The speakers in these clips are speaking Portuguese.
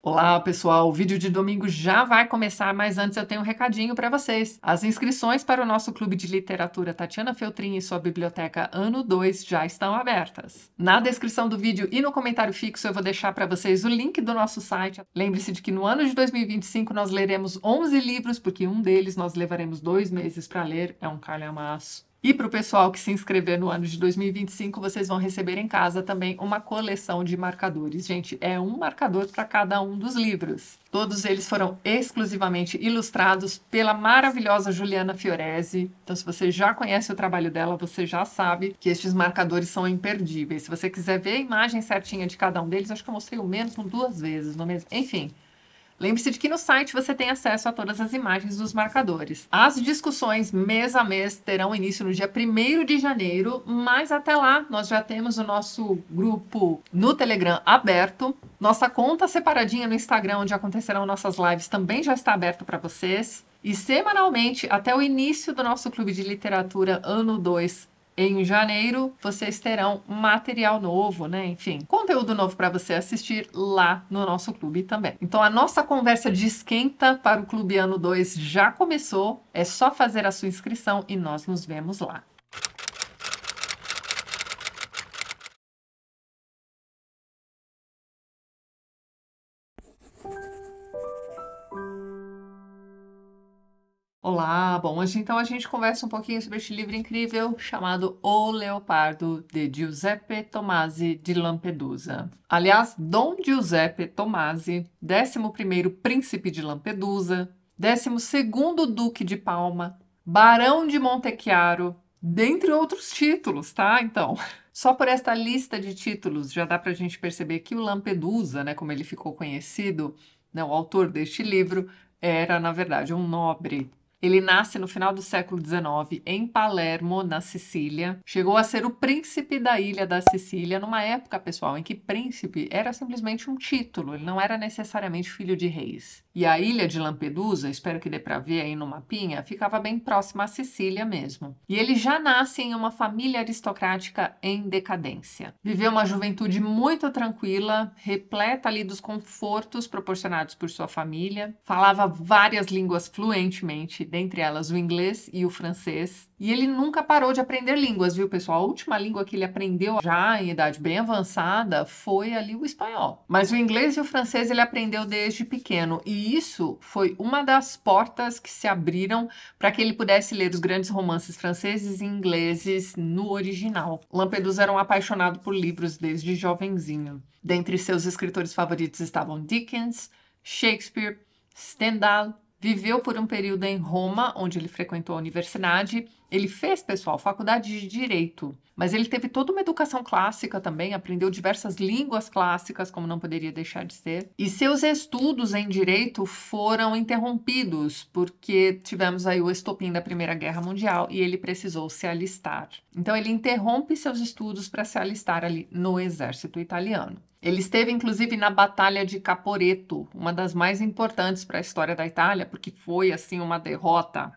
Olá, pessoal! O vídeo de domingo já vai começar, mas antes eu tenho um recadinho para vocês. As inscrições para o nosso Clube de Literatura Tatiana Feltrin e sua biblioteca Ano 2 já estão abertas. Na descrição do vídeo e no comentário fixo eu vou deixar para vocês o link do nosso site. Lembre-se de que no ano de 2025 nós leremos 11 livros, porque um deles nós levaremos dois meses para ler, é um calhamaço. E para o pessoal que se inscrever no ano de 2025, vocês vão receber em casa também uma coleção de marcadores. Gente, é um marcador para cada um dos livros. Todos eles foram exclusivamente ilustrados pela maravilhosa Juliana Fiorese. Então, se você já conhece o trabalho dela, você já sabe que estes marcadores são imperdíveis. Se você quiser ver a imagem certinha de cada um deles, acho que eu mostrei o menos duas vezes, não é mesmo? Enfim. Lembre-se de que no site você tem acesso a todas as imagens dos marcadores. As discussões mês a mês terão início no dia 1 de janeiro, mas até lá nós já temos o nosso grupo no Telegram aberto. Nossa conta separadinha no Instagram, onde acontecerão nossas lives, também já está aberto para vocês. E semanalmente, até o início do nosso clube de literatura ano 2, em janeiro vocês terão material novo, né? Enfim, conteúdo novo para você assistir lá no nosso clube também. Então a nossa conversa de esquenta para o Clube Ano 2 já começou. É só fazer a sua inscrição e nós nos vemos lá. bom, hoje assim, então a gente conversa um pouquinho sobre este livro incrível chamado O Leopardo, de Giuseppe Tomasi de Lampedusa. Aliás, Dom Giuseppe Tomasi, 11 príncipe de Lampedusa, 12 duque de Palma, barão de Montechiaro, dentre outros títulos, tá? Então, só por esta lista de títulos já dá para a gente perceber que o Lampedusa, né, como ele ficou conhecido, né, o autor deste livro, era, na verdade, um nobre ele nasce no final do século XIX em Palermo, na Sicília. Chegou a ser o príncipe da ilha da Sicília numa época, pessoal, em que príncipe era simplesmente um título, ele não era necessariamente filho de reis. E a ilha de Lampedusa, espero que dê para ver aí no mapinha, ficava bem próxima à Sicília mesmo. E ele já nasce em uma família aristocrática em decadência. Viveu uma juventude muito tranquila, repleta ali dos confortos proporcionados por sua família, falava várias línguas fluentemente, dentre elas o inglês e o francês, e ele nunca parou de aprender línguas, viu, pessoal? A última língua que ele aprendeu já em idade bem avançada foi ali o espanhol. Mas o inglês e o francês ele aprendeu desde pequeno, e isso foi uma das portas que se abriram para que ele pudesse ler os grandes romances franceses e ingleses no original. Lampedusa era um apaixonado por livros desde jovenzinho. Dentre seus escritores favoritos estavam Dickens, Shakespeare, Stendhal, Viveu por um período em Roma, onde ele frequentou a universidade, ele fez, pessoal, faculdade de direito, mas ele teve toda uma educação clássica também, aprendeu diversas línguas clássicas, como não poderia deixar de ser. E seus estudos em direito foram interrompidos porque tivemos aí o estopim da Primeira Guerra Mundial e ele precisou se alistar. Então ele interrompe seus estudos para se alistar ali no exército italiano. Ele esteve inclusive na Batalha de Caporeto, uma das mais importantes para a história da Itália, porque foi assim uma derrota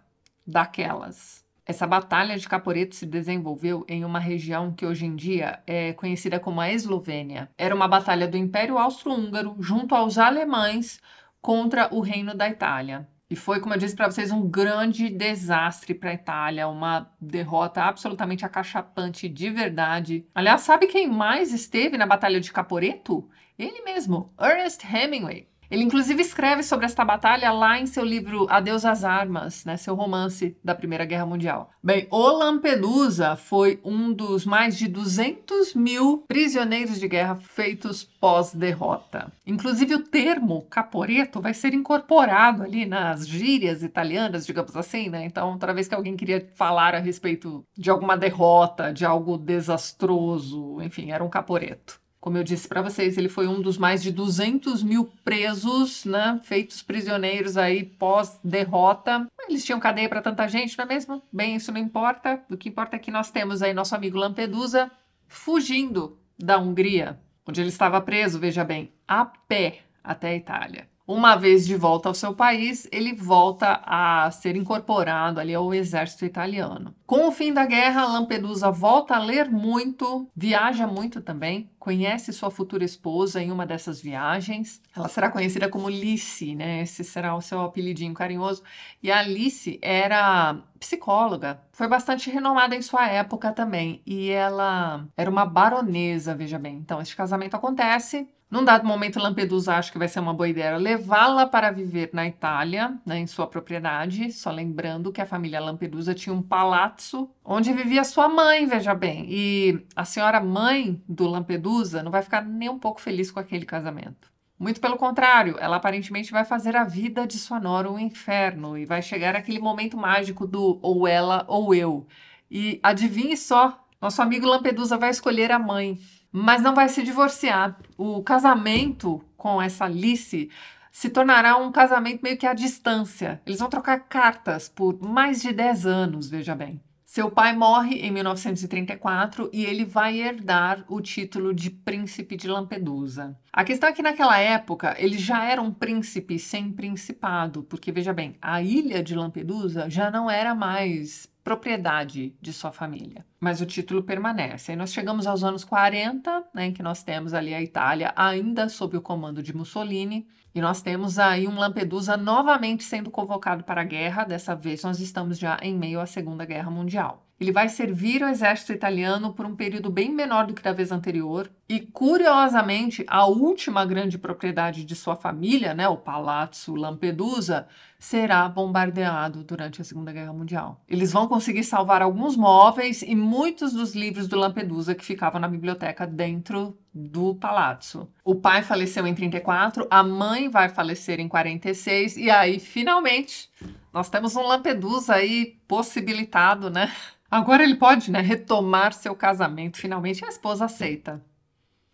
daquelas essa batalha de Caporeto se desenvolveu em uma região que hoje em dia é conhecida como a Eslovênia. Era uma batalha do Império Austro-Húngaro junto aos alemães contra o Reino da Itália. E foi, como eu disse para vocês, um grande desastre para a Itália, uma derrota absolutamente acachapante de verdade. Aliás, sabe quem mais esteve na Batalha de Caporeto? Ele mesmo, Ernest Hemingway. Ele inclusive escreve sobre esta batalha lá em seu livro Adeus às Armas, né, seu romance da Primeira Guerra Mundial. Bem, o Lampedusa foi um dos mais de 200 mil prisioneiros de guerra feitos pós-derrota. Inclusive o termo caporeto vai ser incorporado ali nas gírias italianas, digamos assim, né? Então, toda vez que alguém queria falar a respeito de alguma derrota, de algo desastroso, enfim, era um caporeto. Como eu disse para vocês, ele foi um dos mais de 200 mil presos, né, feitos prisioneiros aí pós-derrota. Eles tinham cadeia para tanta gente, não é mesmo? Bem, isso não importa. O que importa é que nós temos aí nosso amigo Lampedusa fugindo da Hungria, onde ele estava preso, veja bem, a pé até a Itália. Uma vez de volta ao seu país, ele volta a ser incorporado ali ao exército italiano. Com o fim da guerra, Lampedusa volta a ler muito, viaja muito também, conhece sua futura esposa em uma dessas viagens. Ela será conhecida como Lice, né? Esse será o seu apelidinho carinhoso. E a Alice era psicóloga, foi bastante renomada em sua época também, e ela era uma baronesa, veja bem. Então, este casamento acontece num dado momento, Lampedusa acha que vai ser uma boa ideia levá-la para viver na Itália, né, em sua propriedade. Só lembrando que a família Lampedusa tinha um palazzo onde vivia sua mãe, veja bem. E a senhora mãe do Lampedusa não vai ficar nem um pouco feliz com aquele casamento. Muito pelo contrário, ela aparentemente vai fazer a vida de sua nora um inferno e vai chegar aquele momento mágico do ou ela ou eu. E adivinhe só, nosso amigo Lampedusa vai escolher a mãe mas não vai se divorciar. O casamento com essa Alice se tornará um casamento meio que à distância. Eles vão trocar cartas por mais de 10 anos, veja bem. Seu pai morre em 1934 e ele vai herdar o título de príncipe de Lampedusa. A questão é que naquela época ele já era um príncipe sem principado, porque veja bem, a ilha de Lampedusa já não era mais propriedade de sua família. Mas o título permanece. Aí nós chegamos aos anos 40, né, em que nós temos ali a Itália ainda sob o comando de Mussolini, e nós temos aí um Lampedusa novamente sendo convocado para a guerra. Dessa vez nós estamos já em meio à Segunda Guerra Mundial. Ele vai servir o exército italiano por um período bem menor do que da vez anterior. E, curiosamente, a última grande propriedade de sua família, né, o Palazzo Lampedusa, será bombardeado durante a Segunda Guerra Mundial. Eles vão conseguir salvar alguns móveis e muitos dos livros do Lampedusa que ficavam na biblioteca dentro do palazzo. O pai faleceu em 34, a mãe vai falecer em 46 e aí finalmente nós temos um Lampedusa aí possibilitado, né? Agora ele pode, né, retomar seu casamento finalmente a esposa aceita.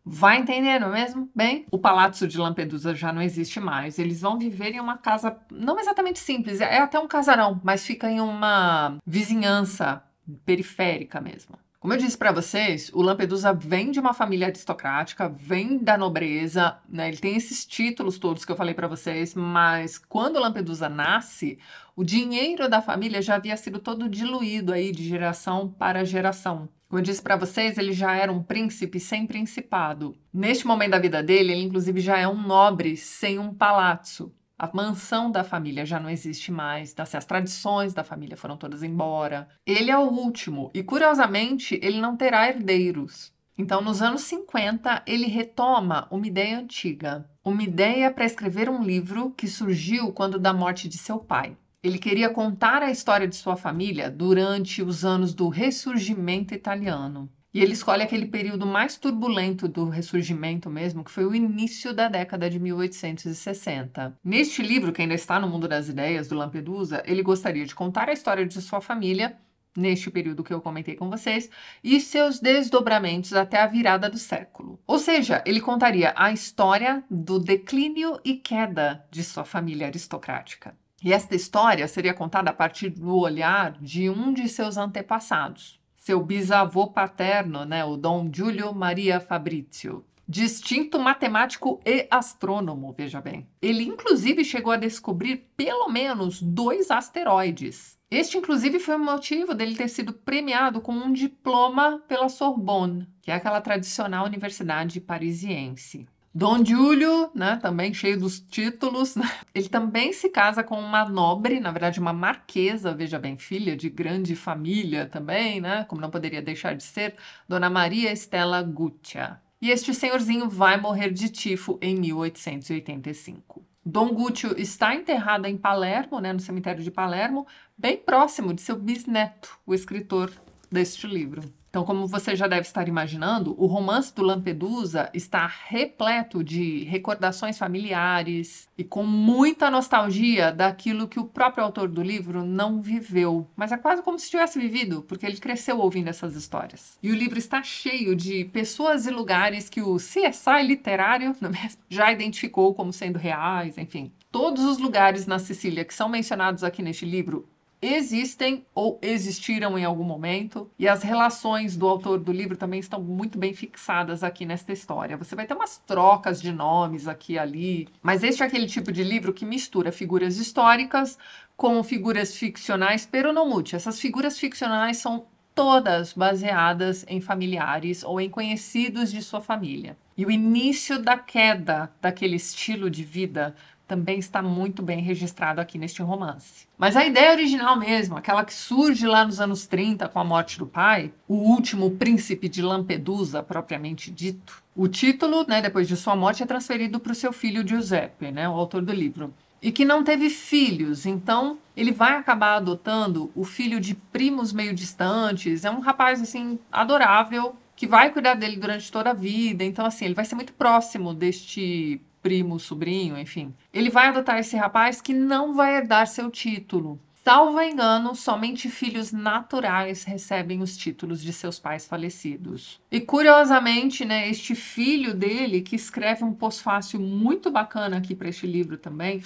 Vai entender, não é mesmo? Bem, o Palácio de Lampedusa já não existe mais. Eles vão viver em uma casa não exatamente simples, é até um casarão, mas fica em uma vizinhança periférica mesmo. Como eu disse para vocês, o Lampedusa vem de uma família aristocrática, vem da nobreza, né? Ele tem esses títulos todos que eu falei para vocês, mas quando o Lampedusa nasce, o dinheiro da família já havia sido todo diluído aí de geração para geração. Como eu disse para vocês, ele já era um príncipe sem principado. Neste momento da vida dele, ele inclusive já é um nobre sem um palácio. A mansão da família já não existe mais, tá? Assim, as tradições da família foram todas embora. Ele é o último e, curiosamente, ele não terá herdeiros. Então, nos anos 50, ele retoma uma ideia antiga, uma ideia para escrever um livro que surgiu quando da morte de seu pai. Ele queria contar a história de sua família durante os anos do ressurgimento italiano. E ele escolhe aquele período mais turbulento do ressurgimento mesmo, que foi o início da década de 1860. Neste livro, que ainda está no mundo das ideias, do Lampedusa, ele gostaria de contar a história de sua família neste período que eu comentei com vocês, e seus desdobramentos até a virada do século. Ou seja, ele contaria a história do declínio e queda de sua família aristocrática. E esta história seria contada a partir do olhar de um de seus antepassados, seu bisavô paterno, né, o Dom Giulio Maria Fabrizio. Distinto matemático e astrônomo, veja bem. Ele inclusive chegou a descobrir pelo menos dois asteroides. Este, inclusive, foi o motivo dele ter sido premiado com um diploma pela Sorbonne, que é aquela tradicional universidade parisiense. Dom Júlio, né, também cheio dos títulos, né? ele também se casa com uma nobre, na verdade uma marquesa, veja bem, filha de grande família também, né, como não poderia deixar de ser, Dona Maria Estela Guccia. E este senhorzinho vai morrer de tifo em 1885. Dom Guccio está enterrado em Palermo, né, no cemitério de Palermo, bem próximo de seu bisneto, o escritor deste livro. Então, como você já deve estar imaginando, o romance do Lampedusa está repleto de recordações familiares e com muita nostalgia daquilo que o próprio autor do livro não viveu. Mas é quase como se tivesse vivido, porque ele cresceu ouvindo essas histórias. E o livro está cheio de pessoas e lugares que o CSI literário é já identificou como sendo reais, enfim. Todos os lugares na Sicília que são mencionados aqui neste livro existem ou existiram em algum momento, e as relações do autor do livro também estão muito bem fixadas aqui nesta história. Você vai ter umas trocas de nomes aqui e ali, mas este é aquele tipo de livro que mistura figuras históricas com figuras ficcionais, pero não mute. Essas figuras ficcionais são todas baseadas em familiares ou em conhecidos de sua família. E o início da queda daquele estilo de vida também está muito bem registrado aqui neste romance. Mas a ideia original mesmo, aquela que surge lá nos anos 30 com a morte do pai, o último príncipe de Lampedusa, propriamente dito, o título, né, depois de sua morte, é transferido para o seu filho Giuseppe, né, o autor do livro. E que não teve filhos, então ele vai acabar adotando o filho de primos meio distantes. É um rapaz assim adorável, que vai cuidar dele durante toda a vida. Então, assim, ele vai ser muito próximo deste primo, sobrinho, enfim. Ele vai adotar esse rapaz que não vai herdar seu título. Salvo engano, somente filhos naturais recebem os títulos de seus pais falecidos. E curiosamente, né, este filho dele, que escreve um pós-fácil muito bacana aqui para este livro também,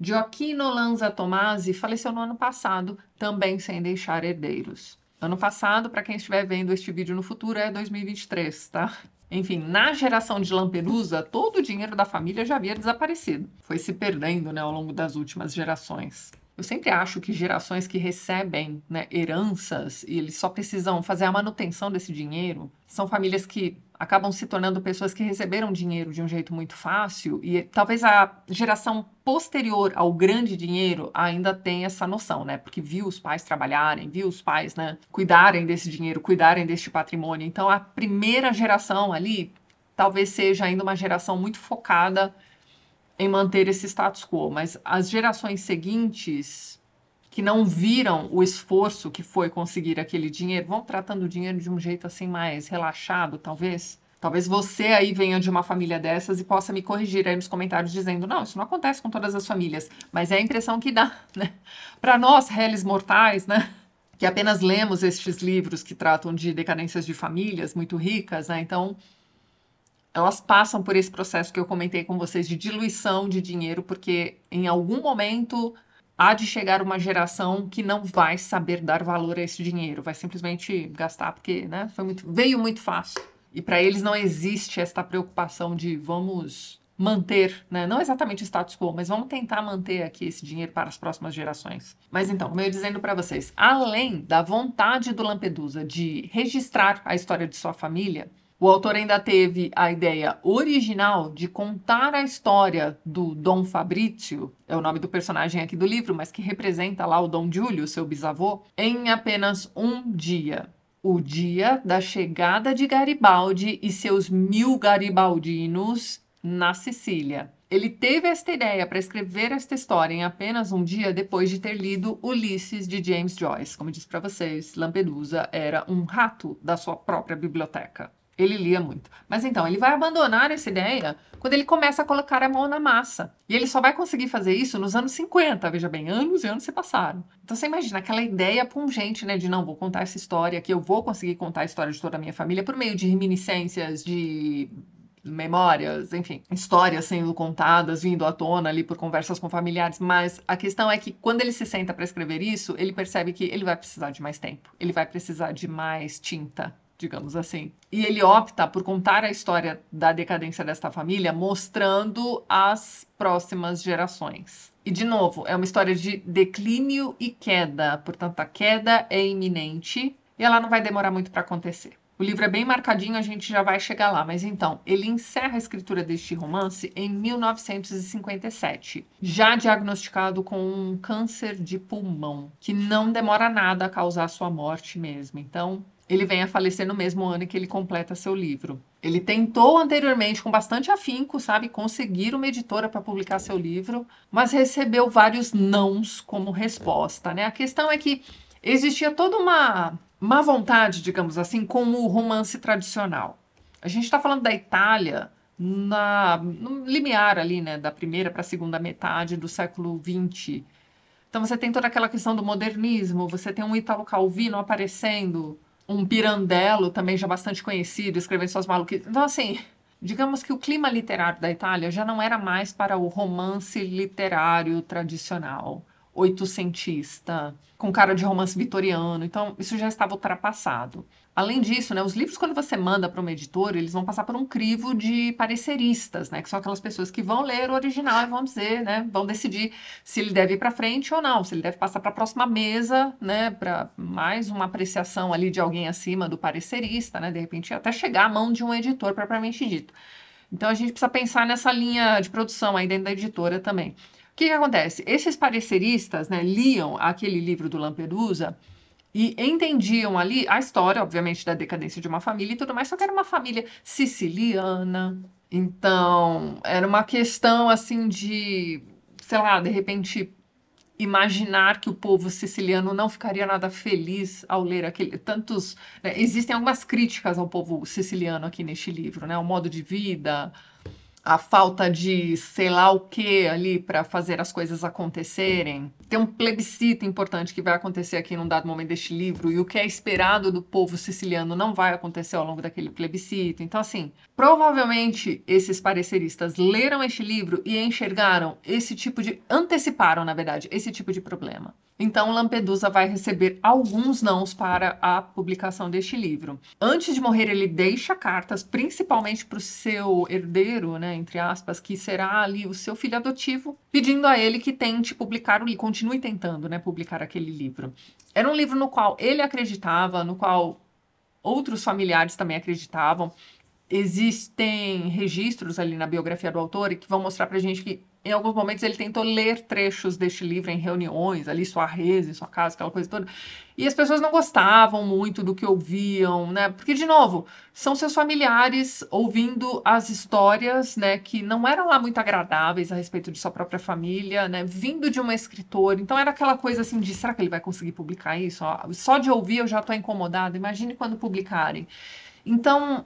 Joaquim Lanza Tomasi, faleceu no ano passado, também sem deixar herdeiros. Ano passado, para quem estiver vendo este vídeo no futuro, é 2023, tá? Enfim, na geração de Lampedusa, todo o dinheiro da família já havia desaparecido. Foi se perdendo né, ao longo das últimas gerações. Eu sempre acho que gerações que recebem né, heranças e eles só precisam fazer a manutenção desse dinheiro são famílias que acabam se tornando pessoas que receberam dinheiro de um jeito muito fácil e talvez a geração posterior ao grande dinheiro ainda tem essa noção, né? Porque viu os pais trabalharem, viu os pais, né, cuidarem desse dinheiro, cuidarem deste patrimônio. Então a primeira geração ali talvez seja ainda uma geração muito focada em manter esse status quo, mas as gerações seguintes que não viram o esforço que foi conseguir aquele dinheiro, vão tratando o dinheiro de um jeito assim mais relaxado, talvez. Talvez você aí venha de uma família dessas e possa me corrigir aí nos comentários dizendo: "Não, isso não acontece com todas as famílias", mas é a impressão que dá, né? Para nós, réis mortais, né? Que apenas lemos estes livros que tratam de decadências de famílias muito ricas, né? Então, elas passam por esse processo que eu comentei com vocês de diluição de dinheiro, porque em algum momento há de chegar uma geração que não vai saber dar valor a esse dinheiro, vai simplesmente gastar porque né, foi muito, veio muito fácil. E para eles não existe esta preocupação de vamos manter, né, não exatamente o status quo, mas vamos tentar manter aqui esse dinheiro para as próximas gerações. Mas então, como eu ia dizendo para vocês, além da vontade do Lampedusa de registrar a história de sua família, o autor ainda teve a ideia original de contar a história do Dom Fabrício, é o nome do personagem aqui do livro, mas que representa lá o Dom Júlio, seu bisavô, em apenas um dia o dia da chegada de Garibaldi e seus mil garibaldinos na Sicília. Ele teve esta ideia para escrever esta história em apenas um dia depois de ter lido Ulisses de James Joyce. Como disse para vocês, Lampedusa era um rato da sua própria biblioteca. Ele lia muito. Mas então, ele vai abandonar essa ideia quando ele começa a colocar a mão na massa. E ele só vai conseguir fazer isso nos anos 50, veja bem, anos e anos se passaram. Então você imagina aquela ideia pungente, né, de não, vou contar essa história, que eu vou conseguir contar a história de toda a minha família por meio de reminiscências, de memórias, enfim, histórias sendo contadas, vindo à tona ali por conversas com familiares, mas a questão é que quando ele se senta para escrever isso, ele percebe que ele vai precisar de mais tempo, ele vai precisar de mais tinta, digamos assim. E ele opta por contar a história da decadência desta família mostrando as próximas gerações. E de novo, é uma história de declínio e queda, portanto a queda é iminente e ela não vai demorar muito para acontecer. O livro é bem marcadinho, a gente já vai chegar lá, mas então, ele encerra a escritura deste romance em 1957, já diagnosticado com um câncer de pulmão, que não demora nada a causar sua morte mesmo. Então, ele vem a falecer no mesmo ano em que ele completa seu livro. Ele tentou anteriormente, com bastante afinco, sabe, conseguir uma editora para publicar seu livro, mas recebeu vários nãos como resposta, né? A questão é que existia toda uma má vontade, digamos assim, com o romance tradicional. A gente está falando da Itália na, no limiar ali, né, da primeira para a segunda metade do século XX. Então você tem toda aquela questão do modernismo, você tem um Italo Calvino aparecendo, um Pirandello, também já bastante conhecido, escrevendo suas maluquices. Então, assim, digamos que o clima literário da Itália já não era mais para o romance literário tradicional, oitocentista, com cara de romance vitoriano. Então, isso já estava ultrapassado. Além disso, né, os livros, quando você manda para uma editora, eles vão passar por um crivo de pareceristas, né, que são aquelas pessoas que vão ler o original e vão dizer, né, vão decidir se ele deve ir para frente ou não, se ele deve passar para a próxima mesa, né, para mais uma apreciação ali de alguém acima do parecerista, né, de repente até chegar à mão de um editor propriamente dito. Então a gente precisa pensar nessa linha de produção aí dentro da editora também. O que, que acontece? Esses pareceristas né, liam aquele livro do Lampedusa e entendiam ali a história, obviamente, da decadência de uma família e tudo mais, só que era uma família siciliana. Então, era uma questão assim de, sei lá, de repente imaginar que o povo siciliano não ficaria nada feliz ao ler aquele tantos né, existem algumas críticas ao povo siciliano aqui neste livro né O modo de vida a falta de sei lá o que ali para fazer as coisas acontecerem. Tem um plebiscito importante que vai acontecer aqui num dado momento deste livro, e o que é esperado do povo siciliano não vai acontecer ao longo daquele plebiscito. Então, assim, provavelmente esses pareceristas leram este livro e enxergaram esse tipo de. anteciparam, na verdade, esse tipo de problema. Então, Lampedusa vai receber alguns nãos para a publicação deste livro. Antes de morrer, ele deixa cartas, principalmente para o seu herdeiro, né, entre aspas, que será ali o seu filho adotivo, pedindo a ele que tente publicar o livro, continue tentando, né, publicar aquele livro. Era um livro no qual ele acreditava, no qual outros familiares também acreditavam. Existem registros ali na biografia do autor que vão mostrar a gente que em alguns momentos ele tentou ler trechos deste livro em reuniões, ali sua rede, sua casa, aquela coisa toda. E as pessoas não gostavam muito do que ouviam, né? Porque, de novo, são seus familiares ouvindo as histórias, né? Que não eram lá muito agradáveis a respeito de sua própria família, né? Vindo de uma escritora. Então era aquela coisa assim de, será que ele vai conseguir publicar isso? Só de ouvir eu já estou incomodada. Imagine quando publicarem. Então,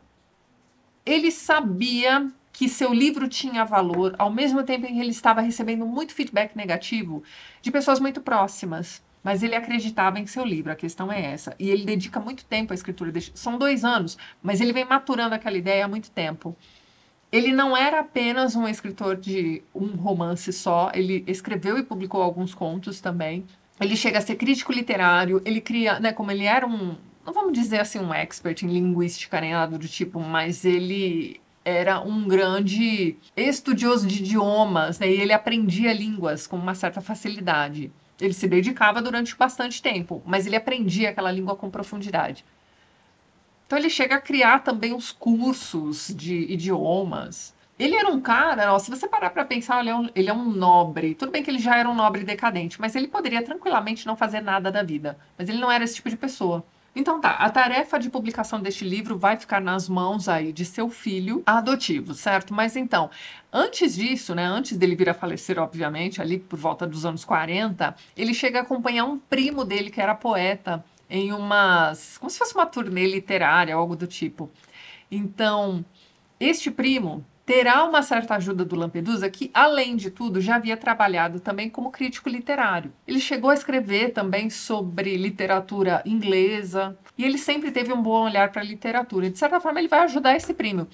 ele sabia que seu livro tinha valor, ao mesmo tempo em que ele estava recebendo muito feedback negativo de pessoas muito próximas. Mas ele acreditava em seu livro, a questão é essa. E ele dedica muito tempo à escritura. São dois anos, mas ele vem maturando aquela ideia há muito tempo ele não era apenas um escritor de um romance só, ele escreveu e publicou alguns contos também. Ele chega a ser crítico literário, ele cria, né, como ele era um, não vamos dizer assim um expert em linguística nem nada do tipo, mas ele era um grande estudioso de idiomas, né? E ele aprendia línguas com uma certa facilidade. Ele se dedicava durante bastante tempo, mas ele aprendia aquela língua com profundidade. Então ele chega a criar também os cursos de idiomas. Ele era um cara, ó, se você parar para pensar, ele é, um, ele é, um, nobre. Tudo bem que ele já era um nobre decadente, mas ele poderia tranquilamente não fazer nada da vida. Mas ele não era esse tipo de pessoa. Então tá, a tarefa de publicação deste livro vai ficar nas mãos aí de seu filho adotivo, certo? Mas então, Antes disso, né, antes dele vir a falecer, obviamente, ali por volta dos anos 40, ele chega a acompanhar um primo dele que era poeta em umas, como se fosse uma turnê literária, algo do tipo. Então, este primo terá uma certa ajuda do Lampedusa, que, além de tudo, já havia trabalhado também como crítico literário. Ele chegou a escrever também sobre literatura inglesa e ele sempre teve um bom olhar para a literatura. de certa forma, ele vai ajudar esse primo.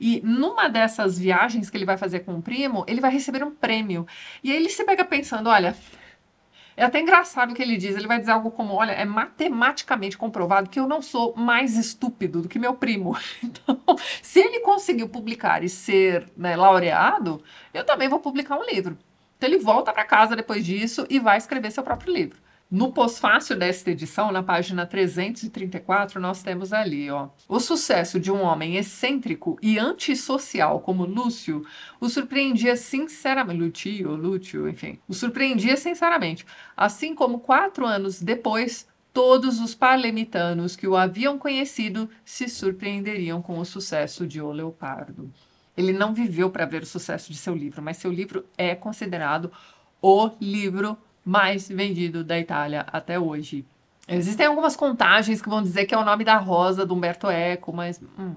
E numa dessas viagens que ele vai fazer com o primo, ele vai receber um prêmio. E aí ele se pega pensando: olha, é até engraçado o que ele diz. Ele vai dizer algo como: olha, é matematicamente comprovado que eu não sou mais estúpido do que meu primo. Então, se ele conseguiu publicar e ser né, laureado, eu também vou publicar um livro. Então ele volta para casa depois disso e vai escrever seu próprio livro. No pós-fácil desta edição, na página 334, nós temos ali, ó. O sucesso de um homem excêntrico e antissocial como Lúcio o surpreendia sinceramente. Lúcio, Lúcio, enfim. O surpreendia sinceramente. Assim como quatro anos depois, todos os palemitanos que o haviam conhecido se surpreenderiam com o sucesso de O Leopardo. Ele não viveu para ver o sucesso de seu livro, mas seu livro é considerado o livro mais vendido da Itália até hoje. Existem algumas contagens que vão dizer que é o nome da rosa do Humberto Eco, mas. Hum.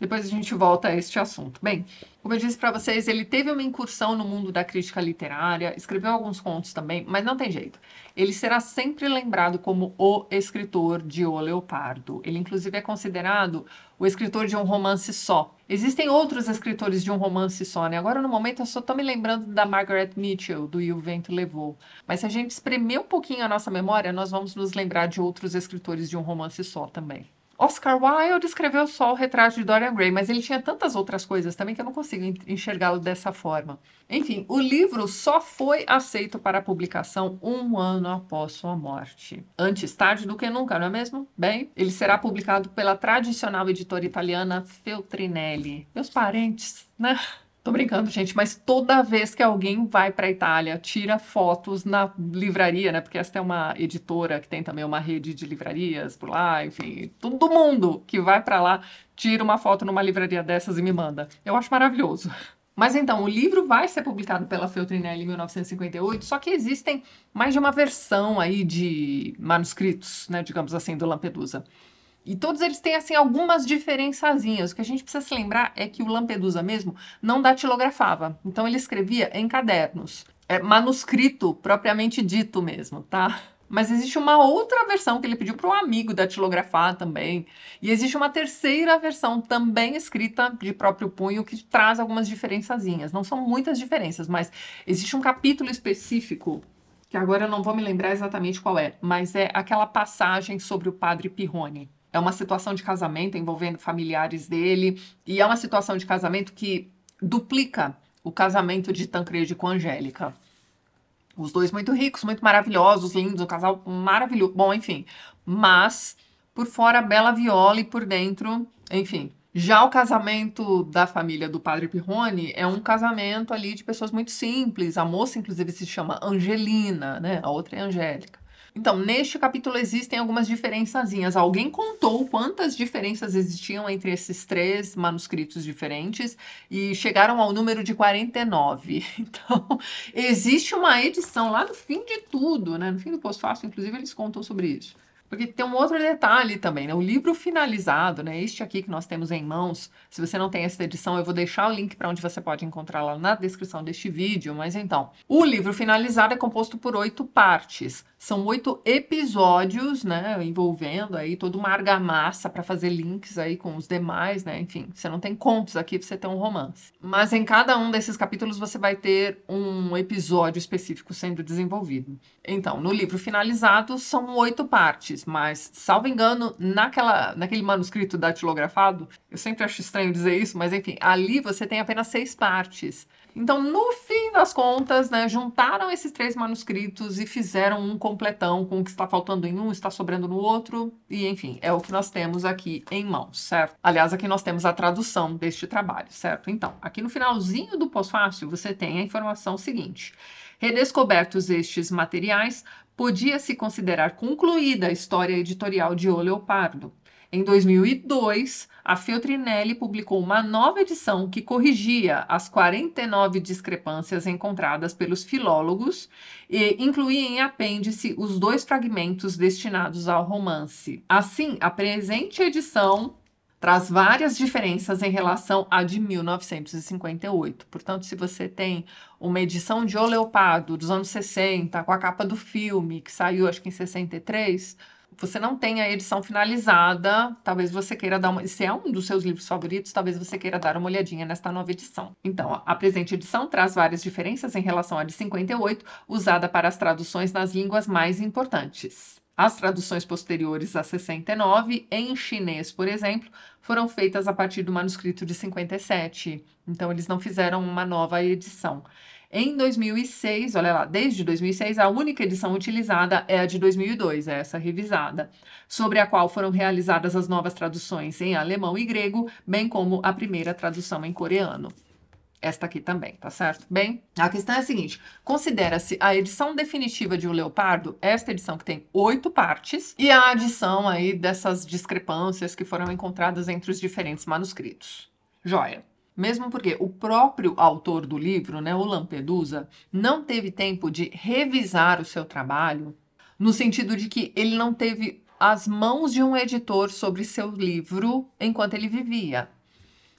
Depois a gente volta a este assunto. Bem, como eu disse para vocês, ele teve uma incursão no mundo da crítica literária, escreveu alguns contos também, mas não tem jeito. Ele será sempre lembrado como o escritor de O Leopardo. Ele, inclusive, é considerado o escritor de um romance só. Existem outros escritores de um romance só, né? Agora, no momento, eu só tô me lembrando da Margaret Mitchell, do E o Vento Levou. Mas se a gente espremer um pouquinho a nossa memória, nós vamos nos lembrar de outros escritores de um romance só também. Oscar Wilde escreveu só o retrato de Dorian Gray, mas ele tinha tantas outras coisas também que eu não consigo enxergá-lo dessa forma. Enfim, o livro só foi aceito para publicação um ano após sua morte. Antes tarde do que nunca, não é mesmo? Bem, ele será publicado pela tradicional editora italiana Feltrinelli. Meus parentes, né? Tô brincando, gente, mas toda vez que alguém vai para a Itália, tira fotos na livraria, né? Porque essa é uma editora que tem também uma rede de livrarias por lá, enfim, todo mundo que vai para lá tira uma foto numa livraria dessas e me manda. Eu acho maravilhoso. Mas então, o livro vai ser publicado pela Feltrinelli em 1958, só que existem mais de uma versão aí de manuscritos, né, digamos assim, do Lampedusa. E todos eles têm, assim, algumas diferençazinhas. O que a gente precisa se lembrar é que o Lampedusa mesmo não datilografava. Então ele escrevia em cadernos. É manuscrito propriamente dito mesmo, tá? Mas existe uma outra versão que ele pediu para um amigo datilografar também. E existe uma terceira versão também escrita de próprio punho que traz algumas diferençazinhas. Não são muitas diferenças, mas existe um capítulo específico que agora eu não vou me lembrar exatamente qual é, mas é aquela passagem sobre o padre Pirrone é uma situação de casamento envolvendo familiares dele, e é uma situação de casamento que duplica o casamento de Tancredi com Angélica. Os dois muito ricos, muito maravilhosos, lindos, um casal maravilhoso, bom, enfim. Mas por fora bela viola e por dentro, enfim. Já o casamento da família do padre Pirrone é um casamento ali de pessoas muito simples. A moça, inclusive, se chama Angelina, né? A outra é Angélica. Então, neste capítulo existem algumas diferençazinhas. Alguém contou quantas diferenças existiam entre esses três manuscritos diferentes e chegaram ao número de 49. Então, existe uma edição lá no fim de tudo, né? No fim do pós-fácil, inclusive, eles contam sobre isso. Porque tem um outro detalhe também, né? O livro finalizado, né? Este aqui que nós temos em mãos. Se você não tem essa edição, eu vou deixar o link para onde você pode encontrar lá na descrição deste vídeo. Mas então, o livro finalizado é composto por oito partes. São oito episódios, né? Envolvendo aí toda uma argamassa para fazer links aí com os demais, né? Enfim, você não tem contos aqui, você tem um romance. Mas em cada um desses capítulos você vai ter um episódio específico sendo desenvolvido. Então, no livro finalizado são oito partes mas, salvo engano, naquela, naquele manuscrito datilografado, eu sempre acho estranho dizer isso, mas enfim, ali você tem apenas seis partes. Então, no fim das contas, né, juntaram esses três manuscritos e fizeram um completão com o que está faltando em um, está sobrando no outro, e enfim, é o que nós temos aqui em mãos, certo? Aliás, aqui nós temos a tradução deste trabalho, certo? Então, aqui no finalzinho do pós-fácil, você tem a informação seguinte: redescobertos estes materiais, podia-se considerar concluída a história editorial de O Leopardo. Em 2002, a Feltrinelli publicou uma nova edição que corrigia as 49 discrepâncias encontradas pelos filólogos e incluía em apêndice os dois fragmentos destinados ao romance. Assim, a presente edição traz várias diferenças em relação à de 1958. Portanto, se você tem uma edição de O Leopardo dos anos 60, com a capa do filme, que saiu acho que em 63, você não tem a edição finalizada, talvez você queira dar uma. Se é um dos seus livros favoritos, talvez você queira dar uma olhadinha nesta nova edição. Então, a presente edição traz várias diferenças em relação à de 58, usada para as traduções nas línguas mais importantes. As traduções posteriores a 69, em chinês, por exemplo, foram feitas a partir do manuscrito de 57. Então, eles não fizeram uma nova edição. Em 2006, olha lá, desde 2006, a única edição utilizada é a de 2002, é essa revisada, sobre a qual foram realizadas as novas traduções em alemão e grego, bem como a primeira tradução em coreano esta aqui também, tá certo? Bem, a questão é a seguinte: considera-se a edição definitiva de O Leopardo, esta edição que tem oito partes, e a adição aí dessas discrepâncias que foram encontradas entre os diferentes manuscritos. Joia! Mesmo porque o próprio autor do livro, né, o Lampedusa, não teve tempo de revisar o seu trabalho, no sentido de que ele não teve as mãos de um editor sobre seu livro enquanto ele vivia.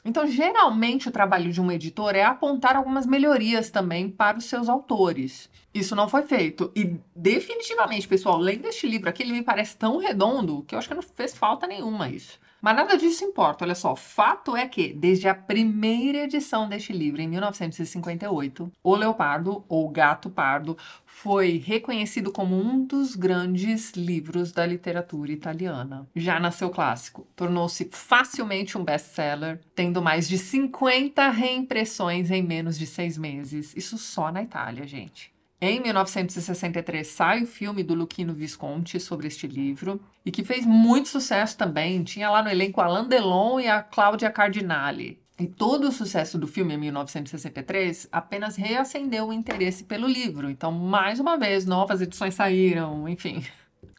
Então, geralmente, o trabalho de um editor é apontar algumas melhorias também para os seus autores. Isso não foi feito. E, definitivamente, pessoal, lendo este livro aqui, ele me parece tão redondo que eu acho que não fez falta nenhuma isso. Mas nada disso importa, olha só. Fato é que, desde a primeira edição deste livro, em 1958, o leopardo, ou gato pardo, foi reconhecido como um dos grandes livros da literatura italiana. Já nasceu clássico, tornou-se facilmente um best-seller, tendo mais de 50 reimpressões em menos de seis meses. Isso só na Itália, gente. Em 1963 sai o filme do Luquino Visconti sobre este livro e que fez muito sucesso também. Tinha lá no elenco Alain Delon e a Cláudia Cardinale. E todo o sucesso do filme em 1963 apenas reacendeu o interesse pelo livro. Então, mais uma vez, novas edições saíram, enfim.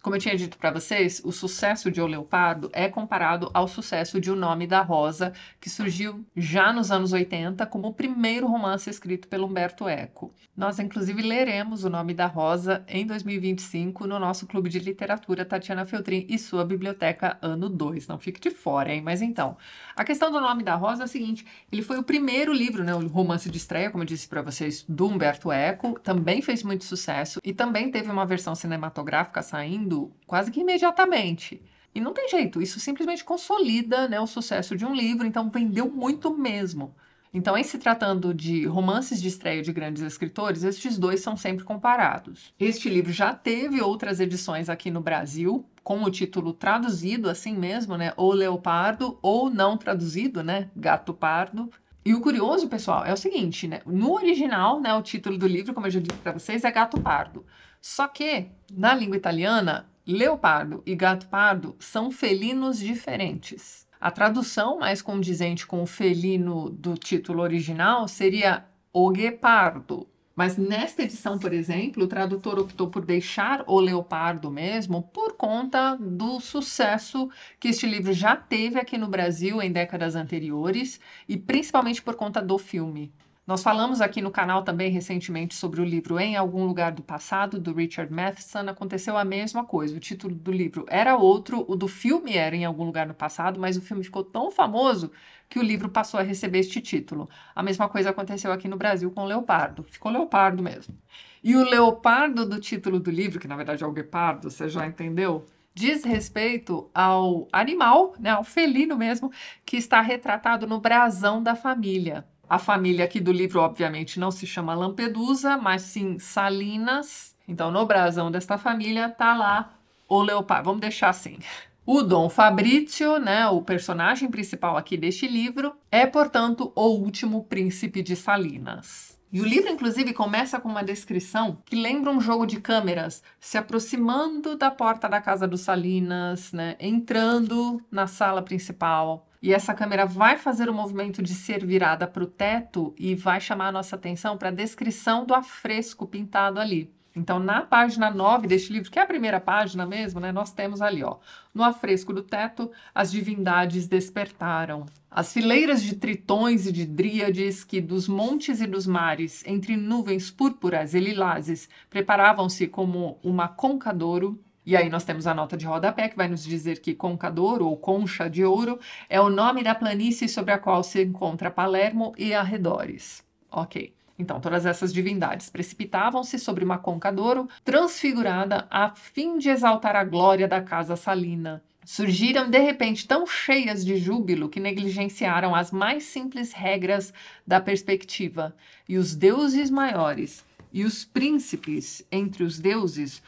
Como eu tinha dito para vocês, o sucesso de O Leopardo é comparado ao sucesso de O Nome da Rosa, que surgiu já nos anos 80 como o primeiro romance escrito pelo Humberto Eco. Nós, inclusive, leremos O Nome da Rosa em 2025 no nosso Clube de Literatura Tatiana Feltrin e sua biblioteca ano 2. Não fique de fora, hein? Mas então, a questão do Nome da Rosa é o seguinte, ele foi o primeiro livro, né, o romance de estreia, como eu disse para vocês, do Humberto Eco, também fez muito sucesso e também teve uma versão cinematográfica saindo quase que imediatamente. E não tem jeito, isso simplesmente consolida né, o sucesso de um livro, então vendeu muito mesmo. Então, em se tratando de romances de estreia de grandes escritores, estes dois são sempre comparados. Este livro já teve outras edições aqui no Brasil, com o título traduzido assim mesmo, né? Ou Leopardo, ou não traduzido, né? Gato Pardo. E o curioso, pessoal, é o seguinte, né? No original, né, o título do livro, como eu já disse para vocês, é Gato Pardo. Só que na língua italiana, leopardo e gato pardo são felinos diferentes. A tradução mais condizente com o felino do título original seria o guepardo, mas nesta edição, por exemplo, o tradutor optou por deixar o leopardo mesmo por conta do sucesso que este livro já teve aqui no Brasil em décadas anteriores e principalmente por conta do filme. Nós falamos aqui no canal também recentemente sobre o livro Em Algum Lugar do Passado, do Richard Matheson. Aconteceu a mesma coisa. O título do livro era outro, o do filme era Em Algum Lugar no Passado, mas o filme ficou tão famoso que o livro passou a receber este título. A mesma coisa aconteceu aqui no Brasil com o Leopardo. Ficou Leopardo mesmo. E o Leopardo do título do livro, que na verdade é o Guepardo, você já entendeu? diz respeito ao animal, né, ao felino mesmo, que está retratado no brasão da família. A família aqui do livro, obviamente, não se chama Lampedusa, mas sim Salinas. Então, no brasão desta família tá lá o leopardo. Vamos deixar assim. O Dom Fabrício, né, o personagem principal aqui deste livro, é, portanto, o último príncipe de Salinas. E o livro, inclusive, começa com uma descrição que lembra um jogo de câmeras, se aproximando da porta da casa do Salinas, né, entrando na sala principal, e essa câmera vai fazer o movimento de ser virada para o teto e vai chamar a nossa atenção para a descrição do afresco pintado ali. Então, na página 9 deste livro, que é a primeira página mesmo, né, nós temos ali, ó, no afresco do teto, as divindades despertaram. As fileiras de tritões e de dríades que dos montes e dos mares, entre nuvens púrpuras e lilazes, preparavam-se como uma conca d'ouro e aí nós temos a nota de rodapé que vai nos dizer que Concadouro ou Concha de Ouro é o nome da planície sobre a qual se encontra Palermo e arredores. OK. Então, todas essas divindades precipitavam-se sobre uma conca d'ouro transfigurada a fim de exaltar a glória da casa salina. Surgiram de repente tão cheias de júbilo que negligenciaram as mais simples regras da perspectiva, e os deuses maiores e os príncipes entre os deuses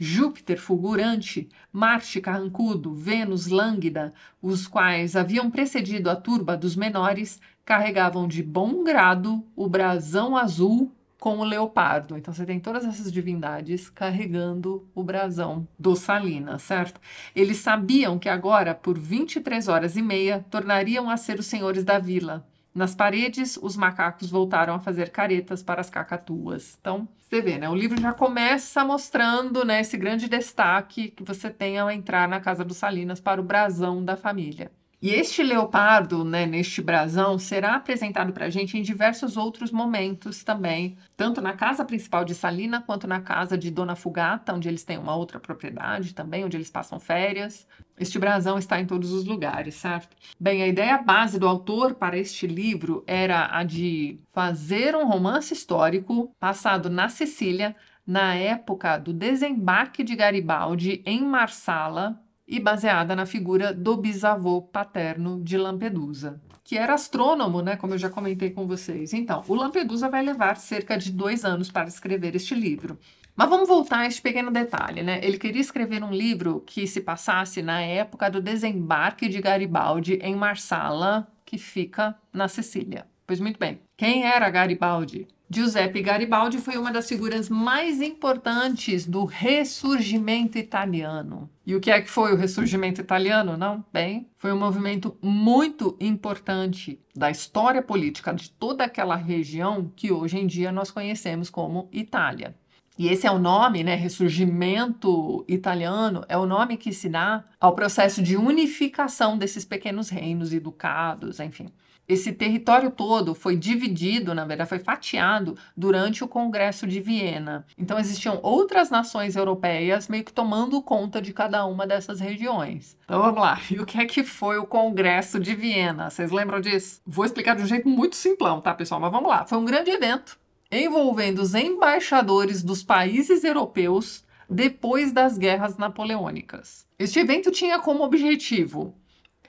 Júpiter fulgurante, Marte carrancudo, Vênus lânguida, os quais haviam precedido a turba dos menores, carregavam de bom grado o brasão azul com o leopardo. Então você tem todas essas divindades carregando o brasão do Salina, certo? Eles sabiam que agora, por 23 horas e meia, tornariam a ser os senhores da vila nas paredes, os macacos voltaram a fazer caretas para as cacatuas. Então, você vê, né? O livro já começa mostrando né, esse grande destaque que você tem ao entrar na casa dos Salinas para o brasão da família. E este leopardo, né, neste brasão, será apresentado para a gente em diversos outros momentos também, tanto na casa principal de Salina quanto na casa de Dona Fugata, onde eles têm uma outra propriedade também, onde eles passam férias. Este brasão está em todos os lugares, certo? Bem, a ideia base do autor para este livro era a de fazer um romance histórico passado na Sicília na época do desembarque de Garibaldi em Marsala, e baseada na figura do bisavô paterno de Lampedusa, que era astrônomo, né, como eu já comentei com vocês. Então, o Lampedusa vai levar cerca de dois anos para escrever este livro. Mas vamos voltar a este pequeno detalhe, né? Ele queria escrever um livro que se passasse na época do desembarque de Garibaldi em Marsala, que fica na Sicília. Pois muito bem, quem era Garibaldi? Giuseppe Garibaldi foi uma das figuras mais importantes do ressurgimento italiano. E o que é que foi o ressurgimento italiano? Não, bem, foi um movimento muito importante da história política de toda aquela região que hoje em dia nós conhecemos como Itália. E esse é o nome, né? Ressurgimento italiano é o nome que se dá ao processo de unificação desses pequenos reinos e ducados, enfim. Esse território todo foi dividido, na verdade, foi fatiado durante o Congresso de Viena. Então, existiam outras nações europeias meio que tomando conta de cada uma dessas regiões. Então, vamos lá. E o que é que foi o Congresso de Viena? Vocês lembram disso? Vou explicar de um jeito muito simplão, tá, pessoal? Mas vamos lá. Foi um grande evento envolvendo os embaixadores dos países europeus depois das guerras napoleônicas. Este evento tinha como objetivo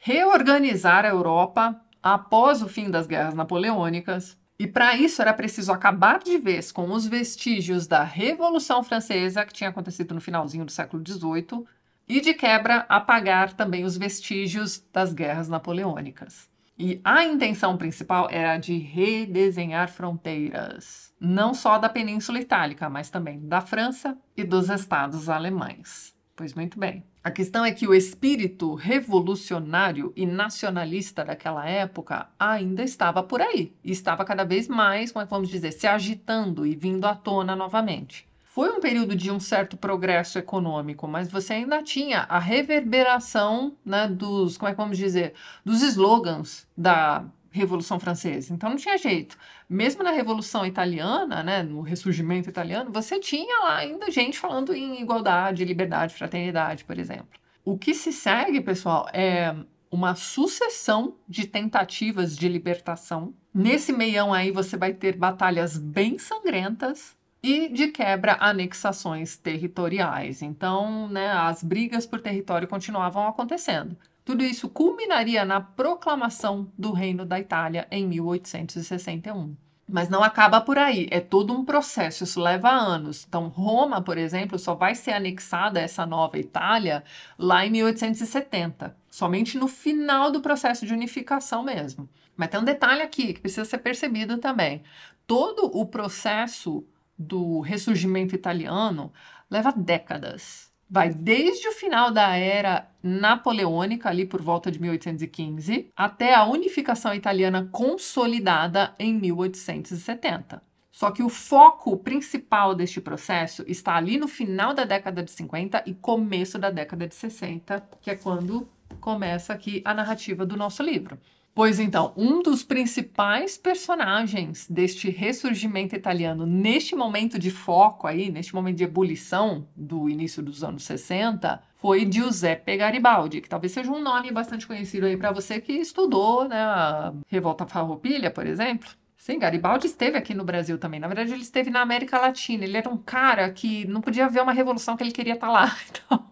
reorganizar a Europa após o fim das guerras napoleônicas, e para isso era preciso acabar de vez com os vestígios da Revolução Francesa, que tinha acontecido no finalzinho do século XVIII, e de quebra apagar também os vestígios das guerras napoleônicas. E a intenção principal era de redesenhar fronteiras, não só da Península Itálica, mas também da França e dos estados alemães. Pois muito bem. A questão é que o espírito revolucionário e nacionalista daquela época ainda estava por aí, e estava cada vez mais, como é que vamos dizer, se agitando e vindo à tona novamente. Foi um período de um certo progresso econômico, mas você ainda tinha a reverberação né, dos, como é que vamos dizer, dos slogans da Revolução Francesa. Então não tinha jeito. Mesmo na Revolução Italiana, né, no ressurgimento italiano, você tinha lá ainda gente falando em igualdade, liberdade, fraternidade, por exemplo. O que se segue, pessoal, é uma sucessão de tentativas de libertação. Nesse meião aí você vai ter batalhas bem sangrentas e de quebra anexações territoriais. Então, né, as brigas por território continuavam acontecendo. Tudo isso culminaria na proclamação do Reino da Itália em 1861. Mas não acaba por aí, é todo um processo, isso leva anos. Então, Roma, por exemplo, só vai ser anexada a essa nova Itália lá em 1870, somente no final do processo de unificação mesmo. Mas tem um detalhe aqui que precisa ser percebido também. Todo o processo do ressurgimento italiano leva décadas vai desde o final da era napoleônica, ali por volta de 1815, até a unificação italiana consolidada em 1870. Só que o foco principal deste processo está ali no final da década de 50 e começo da década de 60, que é quando começa aqui a narrativa do nosso livro. Pois então, um dos principais personagens deste ressurgimento italiano, neste momento de foco aí, neste momento de ebulição do início dos anos 60, foi Giuseppe Garibaldi, que talvez seja um nome bastante conhecido aí para você que estudou né, a Revolta Farroupilha, por exemplo. Sim, Garibaldi esteve aqui no Brasil também. Na verdade, ele esteve na América Latina. Ele era um cara que não podia ver uma revolução que ele queria estar tá lá. Então,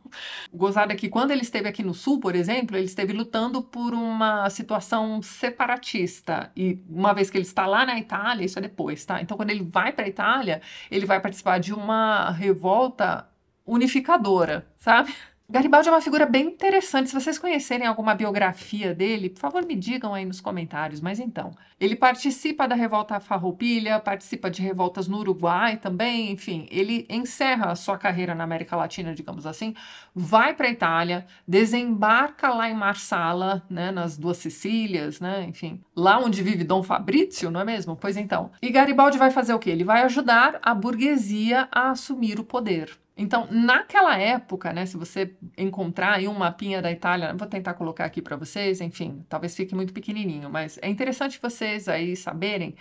gozado é que quando ele esteve aqui no Sul, por exemplo, ele esteve lutando por uma situação separatista. E uma vez que ele está lá na Itália, isso é depois, tá? Então, quando ele vai para a Itália, ele vai participar de uma revolta unificadora, sabe? Garibaldi é uma figura bem interessante. Se vocês conhecerem alguma biografia dele, por favor, me digam aí nos comentários. Mas então, ele participa da revolta Farroupilha, participa de revoltas no Uruguai também, enfim, ele encerra a sua carreira na América Latina, digamos assim, vai para a Itália, desembarca lá em Marsala, né, nas duas Sicílias, né, enfim, lá onde vive Dom Fabrício, não é mesmo? Pois então. E Garibaldi vai fazer o quê? Ele vai ajudar a burguesia a assumir o poder. Então, naquela época, né, se você encontrar aí um mapinha da Itália, vou tentar colocar aqui para vocês, enfim, talvez fique muito pequenininho, mas é interessante vocês aí saberem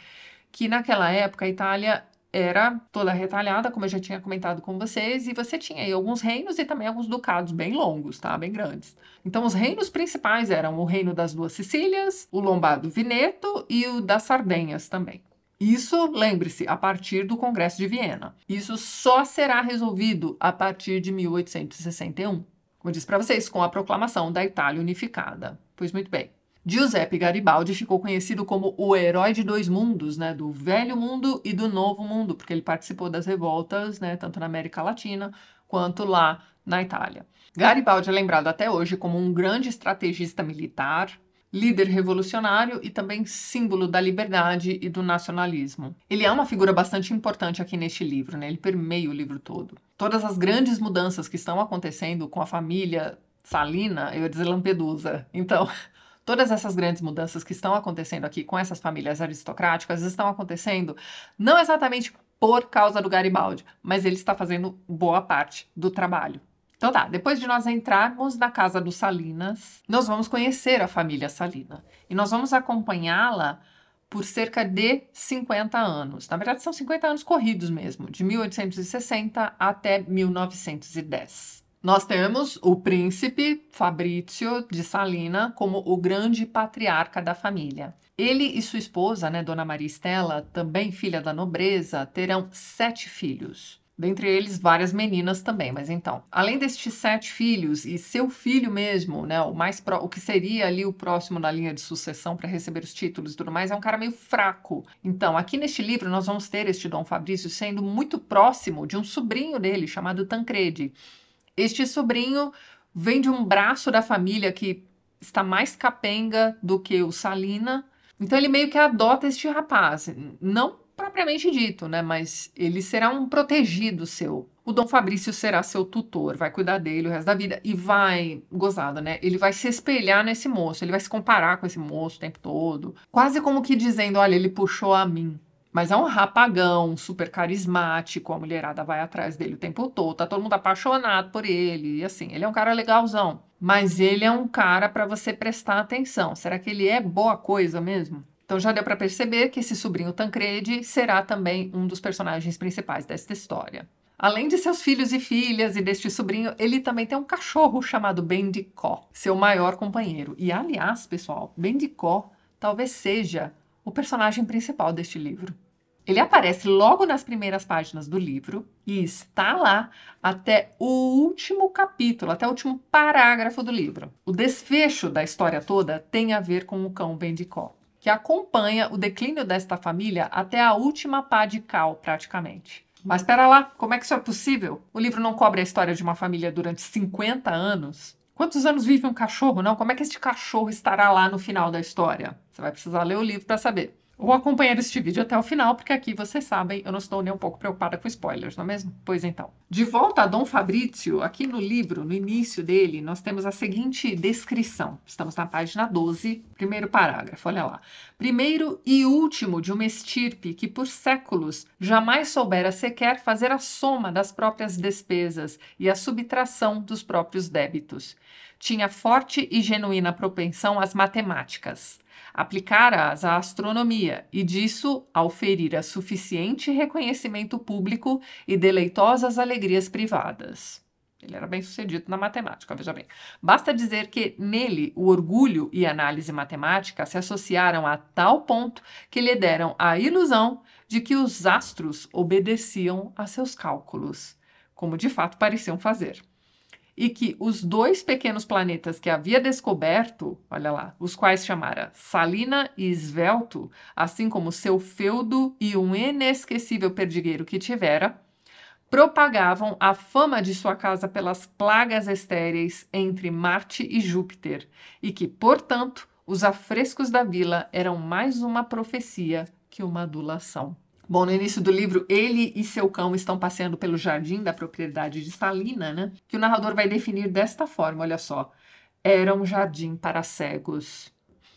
que naquela época a Itália era toda retalhada, como eu já tinha comentado com vocês, e você tinha aí alguns reinos e também alguns ducados bem longos, tá? Bem grandes. Então, os reinos principais eram o reino das duas Sicílias, o Lombardo Vineto e o das Sardenhas também. Isso, lembre-se, a partir do Congresso de Viena. Isso só será resolvido a partir de 1861, como eu disse para vocês, com a proclamação da Itália unificada. Pois muito bem. Giuseppe Garibaldi ficou conhecido como o herói de dois mundos, né, do velho mundo e do novo mundo, porque ele participou das revoltas, né, tanto na América Latina quanto lá na Itália. Garibaldi é lembrado até hoje como um grande estrategista militar, líder revolucionário e também símbolo da liberdade e do nacionalismo. Ele é uma figura bastante importante aqui neste livro, né? ele permeia o livro todo. Todas as grandes mudanças que estão acontecendo com a família Salina, eu ia dizer Lampedusa. Então, todas essas grandes mudanças que estão acontecendo aqui com essas famílias aristocráticas estão acontecendo não exatamente por causa do Garibaldi, mas ele está fazendo boa parte do trabalho. Então tá, depois de nós entrarmos na casa do Salinas, nós vamos conhecer a família Salina e nós vamos acompanhá-la por cerca de 50 anos. Na verdade, são 50 anos corridos mesmo, de 1860 até 1910. Nós temos o príncipe Fabrício de Salina como o grande patriarca da família. Ele e sua esposa, né, Dona Maria Estela, também filha da nobreza, terão sete filhos dentre eles várias meninas também. Mas então, além destes sete filhos e seu filho mesmo, né, o mais pro, o que seria ali o próximo na linha de sucessão para receber os títulos e tudo mais, é um cara meio fraco. Então, aqui neste livro nós vamos ter este Dom Fabrício sendo muito próximo de um sobrinho dele chamado Tancredi. Este sobrinho vem de um braço da família que está mais capenga do que o Salina. Então ele meio que adota este rapaz, não propriamente dito, né? Mas ele será um protegido seu. O Dom Fabrício será seu tutor, vai cuidar dele o resto da vida e vai, gozada, né? Ele vai se espelhar nesse moço, ele vai se comparar com esse moço o tempo todo, quase como que dizendo: olha, ele puxou a mim. Mas é um rapagão, super carismático, a mulherada vai atrás dele o tempo todo, tá todo mundo apaixonado por ele, e assim, ele é um cara legalzão. Mas ele é um cara para você prestar atenção. Será que ele é boa coisa mesmo? Então já deu para perceber que esse sobrinho Tancredi será também um dos personagens principais desta história. Além de seus filhos e filhas e deste sobrinho, ele também tem um cachorro chamado Bendicó, seu maior companheiro. E aliás, pessoal, Bendicó talvez seja o personagem principal deste livro. Ele aparece logo nas primeiras páginas do livro e está lá até o último capítulo, até o último parágrafo do livro. O desfecho da história toda tem a ver com o cão Bendicó que acompanha o declínio desta família até a última pá de cal, praticamente. Mas espera lá, como é que isso é possível? O livro não cobre a história de uma família durante 50 anos? Quantos anos vive um cachorro, não? Como é que este cachorro estará lá no final da história? Você vai precisar ler o livro para saber. Vou acompanhar este vídeo até o final, porque aqui vocês sabem, eu não estou nem um pouco preocupada com spoilers, não é mesmo? Pois então. De volta a Dom Fabrício, aqui no livro, no início dele, nós temos a seguinte descrição. Estamos na página 12, primeiro parágrafo, olha lá. Primeiro e último de uma estirpe que por séculos jamais soubera sequer fazer a soma das próprias despesas e a subtração dos próprios débitos. Tinha forte e genuína propensão às matemáticas aplicarás à astronomia e disso auferirá suficiente reconhecimento público e deleitosas alegrias privadas. Ele era bem sucedido na matemática, veja bem. Basta dizer que nele o orgulho e a análise matemática se associaram a tal ponto que lhe deram a ilusão de que os astros obedeciam a seus cálculos, como de fato pareciam fazer e que os dois pequenos planetas que havia descoberto, olha lá, os quais chamara Salina e Esvelto, assim como seu feudo e um inesquecível perdigueiro que tivera, propagavam a fama de sua casa pelas plagas estéreis entre Marte e Júpiter, e que, portanto, os afrescos da vila eram mais uma profecia que uma adulação. Bom, no início do livro, ele e seu cão estão passeando pelo jardim da propriedade de Salina, né? Que o narrador vai definir desta forma, olha só. Era um jardim para cegos.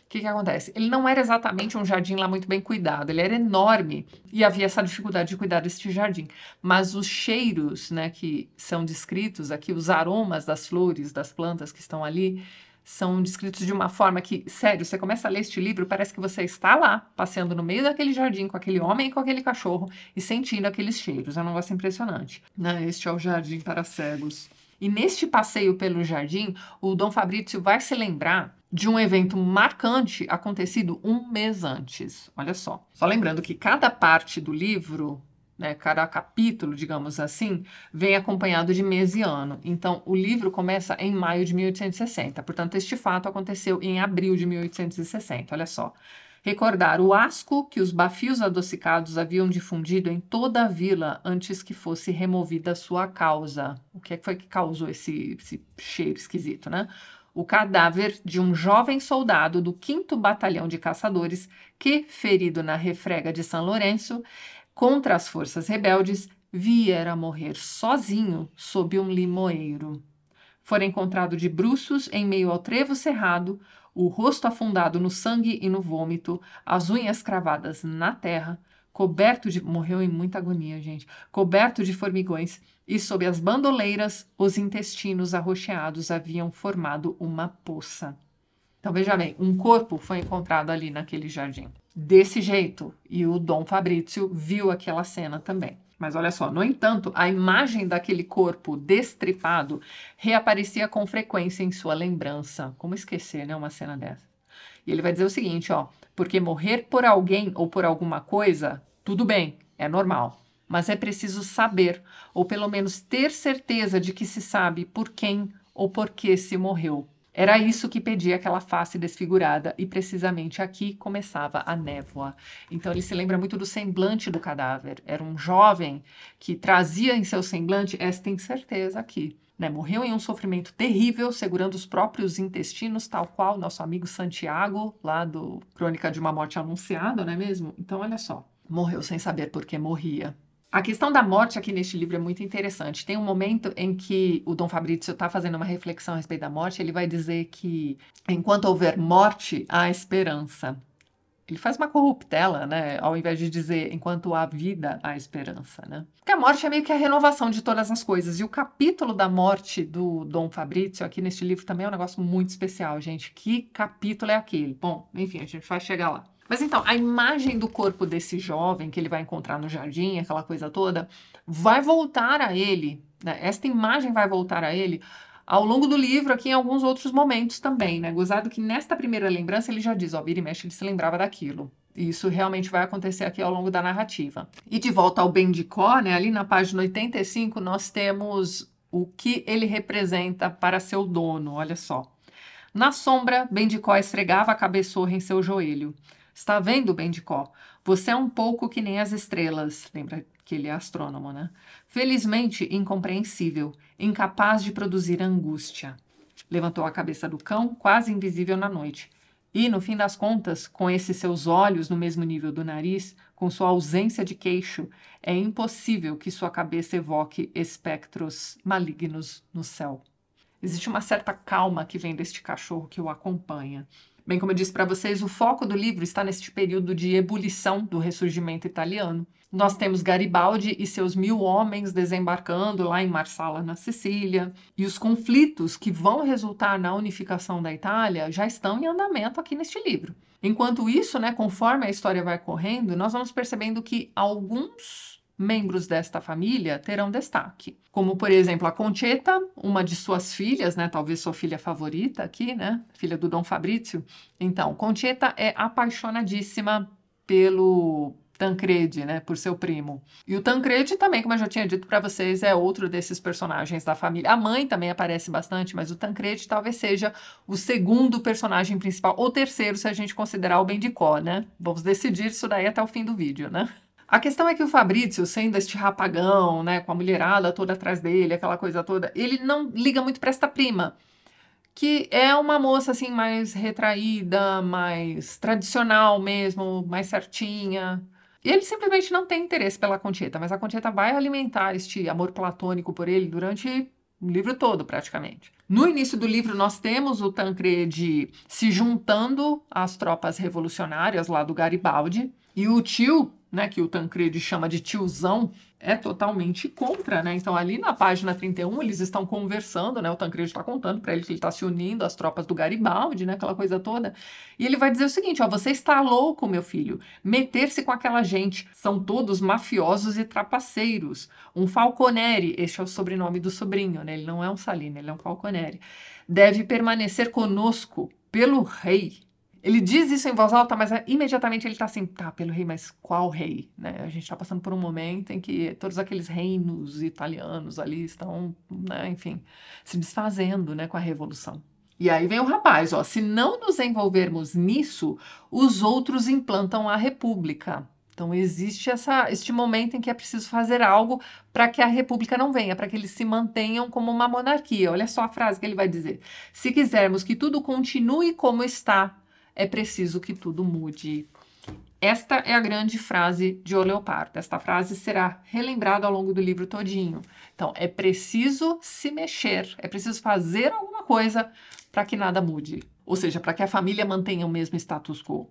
O que, que acontece? Ele não era exatamente um jardim lá muito bem cuidado, ele era enorme e havia essa dificuldade de cuidar deste jardim. Mas os cheiros né, que são descritos aqui, os aromas das flores, das plantas que estão ali, são descritos de uma forma que, sério, você começa a ler este livro, parece que você está lá, passeando no meio daquele jardim com aquele homem e com aquele cachorro e sentindo aqueles cheiros. É um negócio impressionante. Ah, este é o Jardim para Cegos. E neste passeio pelo jardim, o Dom Fabrício vai se lembrar de um evento marcante acontecido um mês antes. Olha só. Só lembrando que cada parte do livro né, cada capítulo, digamos assim, vem acompanhado de mês e ano. Então, o livro começa em maio de 1860. Portanto, este fato aconteceu em abril de 1860. Olha só. Recordar o asco que os bafios adocicados haviam difundido em toda a vila antes que fosse removida sua causa. O é que foi que causou esse, esse cheiro esquisito, né? o cadáver de um jovem soldado do 5 Batalhão de Caçadores que, ferido na refrega de São Lourenço, contra as forças rebeldes, viera morrer sozinho sob um limoeiro. Fora encontrado de bruços em meio ao trevo cerrado, o rosto afundado no sangue e no vômito, as unhas cravadas na terra, coberto de. morreu em muita agonia, gente. coberto de formigões, e sob as bandoleiras, os intestinos arroxeados haviam formado uma poça. Então veja bem, um corpo foi encontrado ali naquele jardim. Desse jeito, e o Dom Fabrício viu aquela cena também. Mas olha só, no entanto, a imagem daquele corpo destripado reaparecia com frequência em sua lembrança. Como esquecer, né, uma cena dessa? E ele vai dizer o seguinte, ó, porque morrer por alguém ou por alguma coisa, tudo bem, é normal, mas é preciso saber, ou pelo menos ter certeza de que se sabe por quem ou por que se morreu. Era isso que pedia aquela face desfigurada, e precisamente aqui começava a névoa. Então ele se lembra muito do semblante do cadáver. Era um jovem que trazia em seu semblante esta incerteza aqui. Né? Morreu em um sofrimento terrível, segurando os próprios intestinos, tal qual nosso amigo Santiago, lá do Crônica de uma Morte Anunciada, não é mesmo? Então, olha só. Morreu sem saber por que morria. A questão da morte aqui neste livro é muito interessante. Tem um momento em que o Dom Fabrício está fazendo uma reflexão a respeito da morte. Ele vai dizer que enquanto houver morte, há esperança. Ele faz uma corruptela, né? Ao invés de dizer enquanto há vida, há esperança, né? Porque a morte é meio que a renovação de todas as coisas. E o capítulo da morte do Dom Fabrício aqui neste livro também é um negócio muito especial, gente. Que capítulo é aquele? Bom, enfim, a gente vai chegar lá. Mas então, a imagem do corpo desse jovem que ele vai encontrar no jardim, aquela coisa toda, vai voltar a ele, né? Esta imagem vai voltar a ele ao longo do livro, aqui em alguns outros momentos também, né? Gozado que nesta primeira lembrança ele já diz, ó, vira e mexe, ele se lembrava daquilo. E isso realmente vai acontecer aqui ao longo da narrativa. E de volta ao Ben de Có, né? Ali na página 85, nós temos o que ele representa para seu dono, olha só. Na sombra, Bendicó esfregava a cabeçorra em seu joelho. Está vendo, Bendicó? Você é um pouco que nem as estrelas. Lembra que ele é astrônomo, né? Felizmente incompreensível, incapaz de produzir angústia. Levantou a cabeça do cão, quase invisível na noite. E, no fim das contas, com esses seus olhos no mesmo nível do nariz, com sua ausência de queixo, é impossível que sua cabeça evoque espectros malignos no céu. Existe uma certa calma que vem deste cachorro que o acompanha. Bem como eu disse para vocês, o foco do livro está neste período de ebulição do ressurgimento italiano. Nós temos Garibaldi e seus mil homens desembarcando lá em Marsala, na Sicília, e os conflitos que vão resultar na unificação da Itália já estão em andamento aqui neste livro. Enquanto isso, né, conforme a história vai correndo, nós vamos percebendo que alguns membros desta família terão destaque, como por exemplo a Concheta, uma de suas filhas, né, talvez sua filha favorita aqui, né, filha do Dom Fabrício. Então, Concheta é apaixonadíssima pelo Tancredi, né, por seu primo. E o Tancredi também, como eu já tinha dito para vocês, é outro desses personagens da família. A mãe também aparece bastante, mas o Tancredi talvez seja o segundo personagem principal, ou terceiro, se a gente considerar o Bendicó, né? Vamos decidir isso daí até o fim do vídeo, né? A questão é que o Fabrício, sendo este rapagão, né, com a mulherada toda atrás dele, aquela coisa toda, ele não liga muito para esta prima, que é uma moça assim mais retraída, mais tradicional mesmo, mais certinha. E ele simplesmente não tem interesse pela Concheta, mas a Concheta vai alimentar este amor platônico por ele durante o livro todo, praticamente. No início do livro, nós temos o Tancredi se juntando às tropas revolucionárias lá do Garibaldi, e o tio né, que o Tancredi chama de tiozão, é totalmente contra, né? Então ali na página 31 eles estão conversando, né? O Tancredi está contando para ele que ele está se unindo às tropas do Garibaldi, né? Aquela coisa toda. E ele vai dizer o seguinte, ó, você está louco, meu filho. Meter-se com aquela gente. São todos mafiosos e trapaceiros. Um Falconeri, este é o sobrenome do sobrinho, né? Ele não é um Salino, ele é um Falconeri. Deve permanecer conosco pelo rei ele diz isso em voz alta, mas é, imediatamente ele está assim, tá, pelo rei, mas qual rei? Né? A gente está passando por um momento em que todos aqueles reinos italianos ali estão, né, enfim, se desfazendo né, com a revolução. E aí vem o rapaz, ó, se não nos envolvermos nisso, os outros implantam a república. Então existe essa, este momento em que é preciso fazer algo para que a república não venha, para que eles se mantenham como uma monarquia. Olha só a frase que ele vai dizer: se quisermos que tudo continue como está é preciso que tudo mude. Esta é a grande frase de O Leopardo. Esta frase será relembrada ao longo do livro todinho. Então, é preciso se mexer, é preciso fazer alguma coisa para que nada mude. Ou seja, para que a família mantenha o mesmo status quo.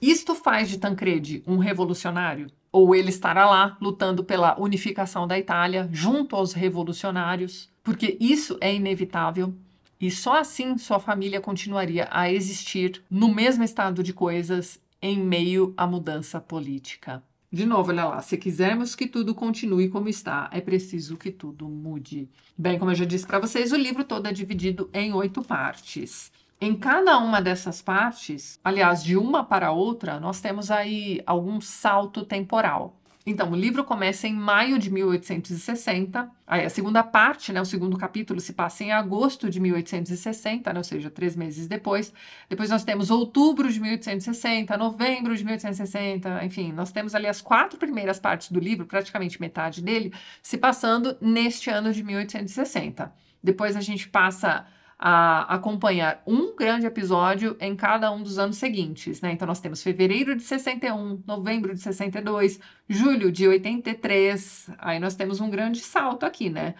Isto faz de Tancredi um revolucionário? Ou ele estará lá lutando pela unificação da Itália junto aos revolucionários? Porque isso é inevitável e só assim sua família continuaria a existir no mesmo estado de coisas em meio à mudança política. De novo, olha lá, se quisermos que tudo continue como está, é preciso que tudo mude. Bem, como eu já disse para vocês, o livro todo é dividido em oito partes. Em cada uma dessas partes, aliás, de uma para outra, nós temos aí algum salto temporal. Então, o livro começa em maio de 1860. Aí a segunda parte, né, o segundo capítulo, se passa em agosto de 1860, né, ou seja, três meses depois. Depois nós temos outubro de 1860, novembro de 1860, enfim, nós temos ali as quatro primeiras partes do livro, praticamente metade dele, se passando neste ano de 1860. Depois a gente passa a acompanhar um grande episódio em cada um dos anos seguintes. Né? Então, nós temos fevereiro de 61, novembro de 62, julho de 83. Aí nós temos um grande salto aqui, né?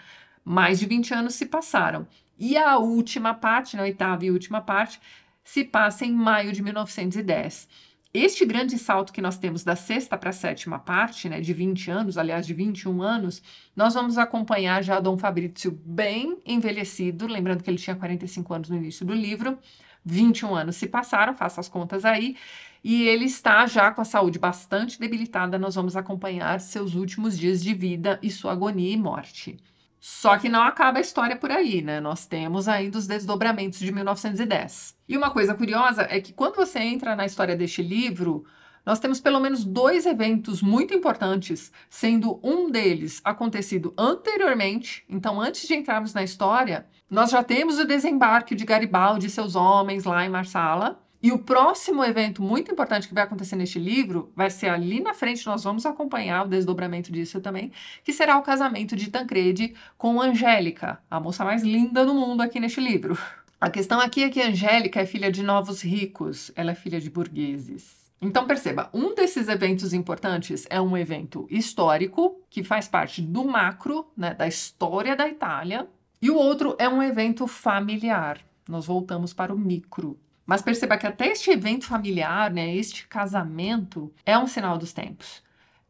Mais de 20 anos se passaram. E a última parte, na né? oitava e última parte, se passa em maio de 1910. Este grande salto que nós temos da sexta para a sétima parte, né, de 20 anos, aliás, de 21 anos, nós vamos acompanhar já Dom Fabrício bem envelhecido, lembrando que ele tinha 45 anos no início do livro, 21 anos se passaram, faça as contas aí, e ele está já com a saúde bastante debilitada, nós vamos acompanhar seus últimos dias de vida e sua agonia e morte. Só que não acaba a história por aí, né? Nós temos ainda os desdobramentos de 1910. E uma coisa curiosa é que quando você entra na história deste livro, nós temos pelo menos dois eventos muito importantes, sendo um deles acontecido anteriormente. Então, antes de entrarmos na história, nós já temos o desembarque de Garibaldi e seus homens lá em Marsala. E o próximo evento muito importante que vai acontecer neste livro vai ser ali na frente, nós vamos acompanhar o desdobramento disso também, que será o casamento de Tancredi com Angélica, a moça mais linda do mundo aqui neste livro. A questão aqui é que Angélica é filha de novos ricos, ela é filha de burgueses. Então perceba, um desses eventos importantes é um evento histórico que faz parte do macro, né, da história da Itália, e o outro é um evento familiar. Nós voltamos para o micro, mas perceba que até este evento familiar, né, este casamento, é um sinal dos tempos.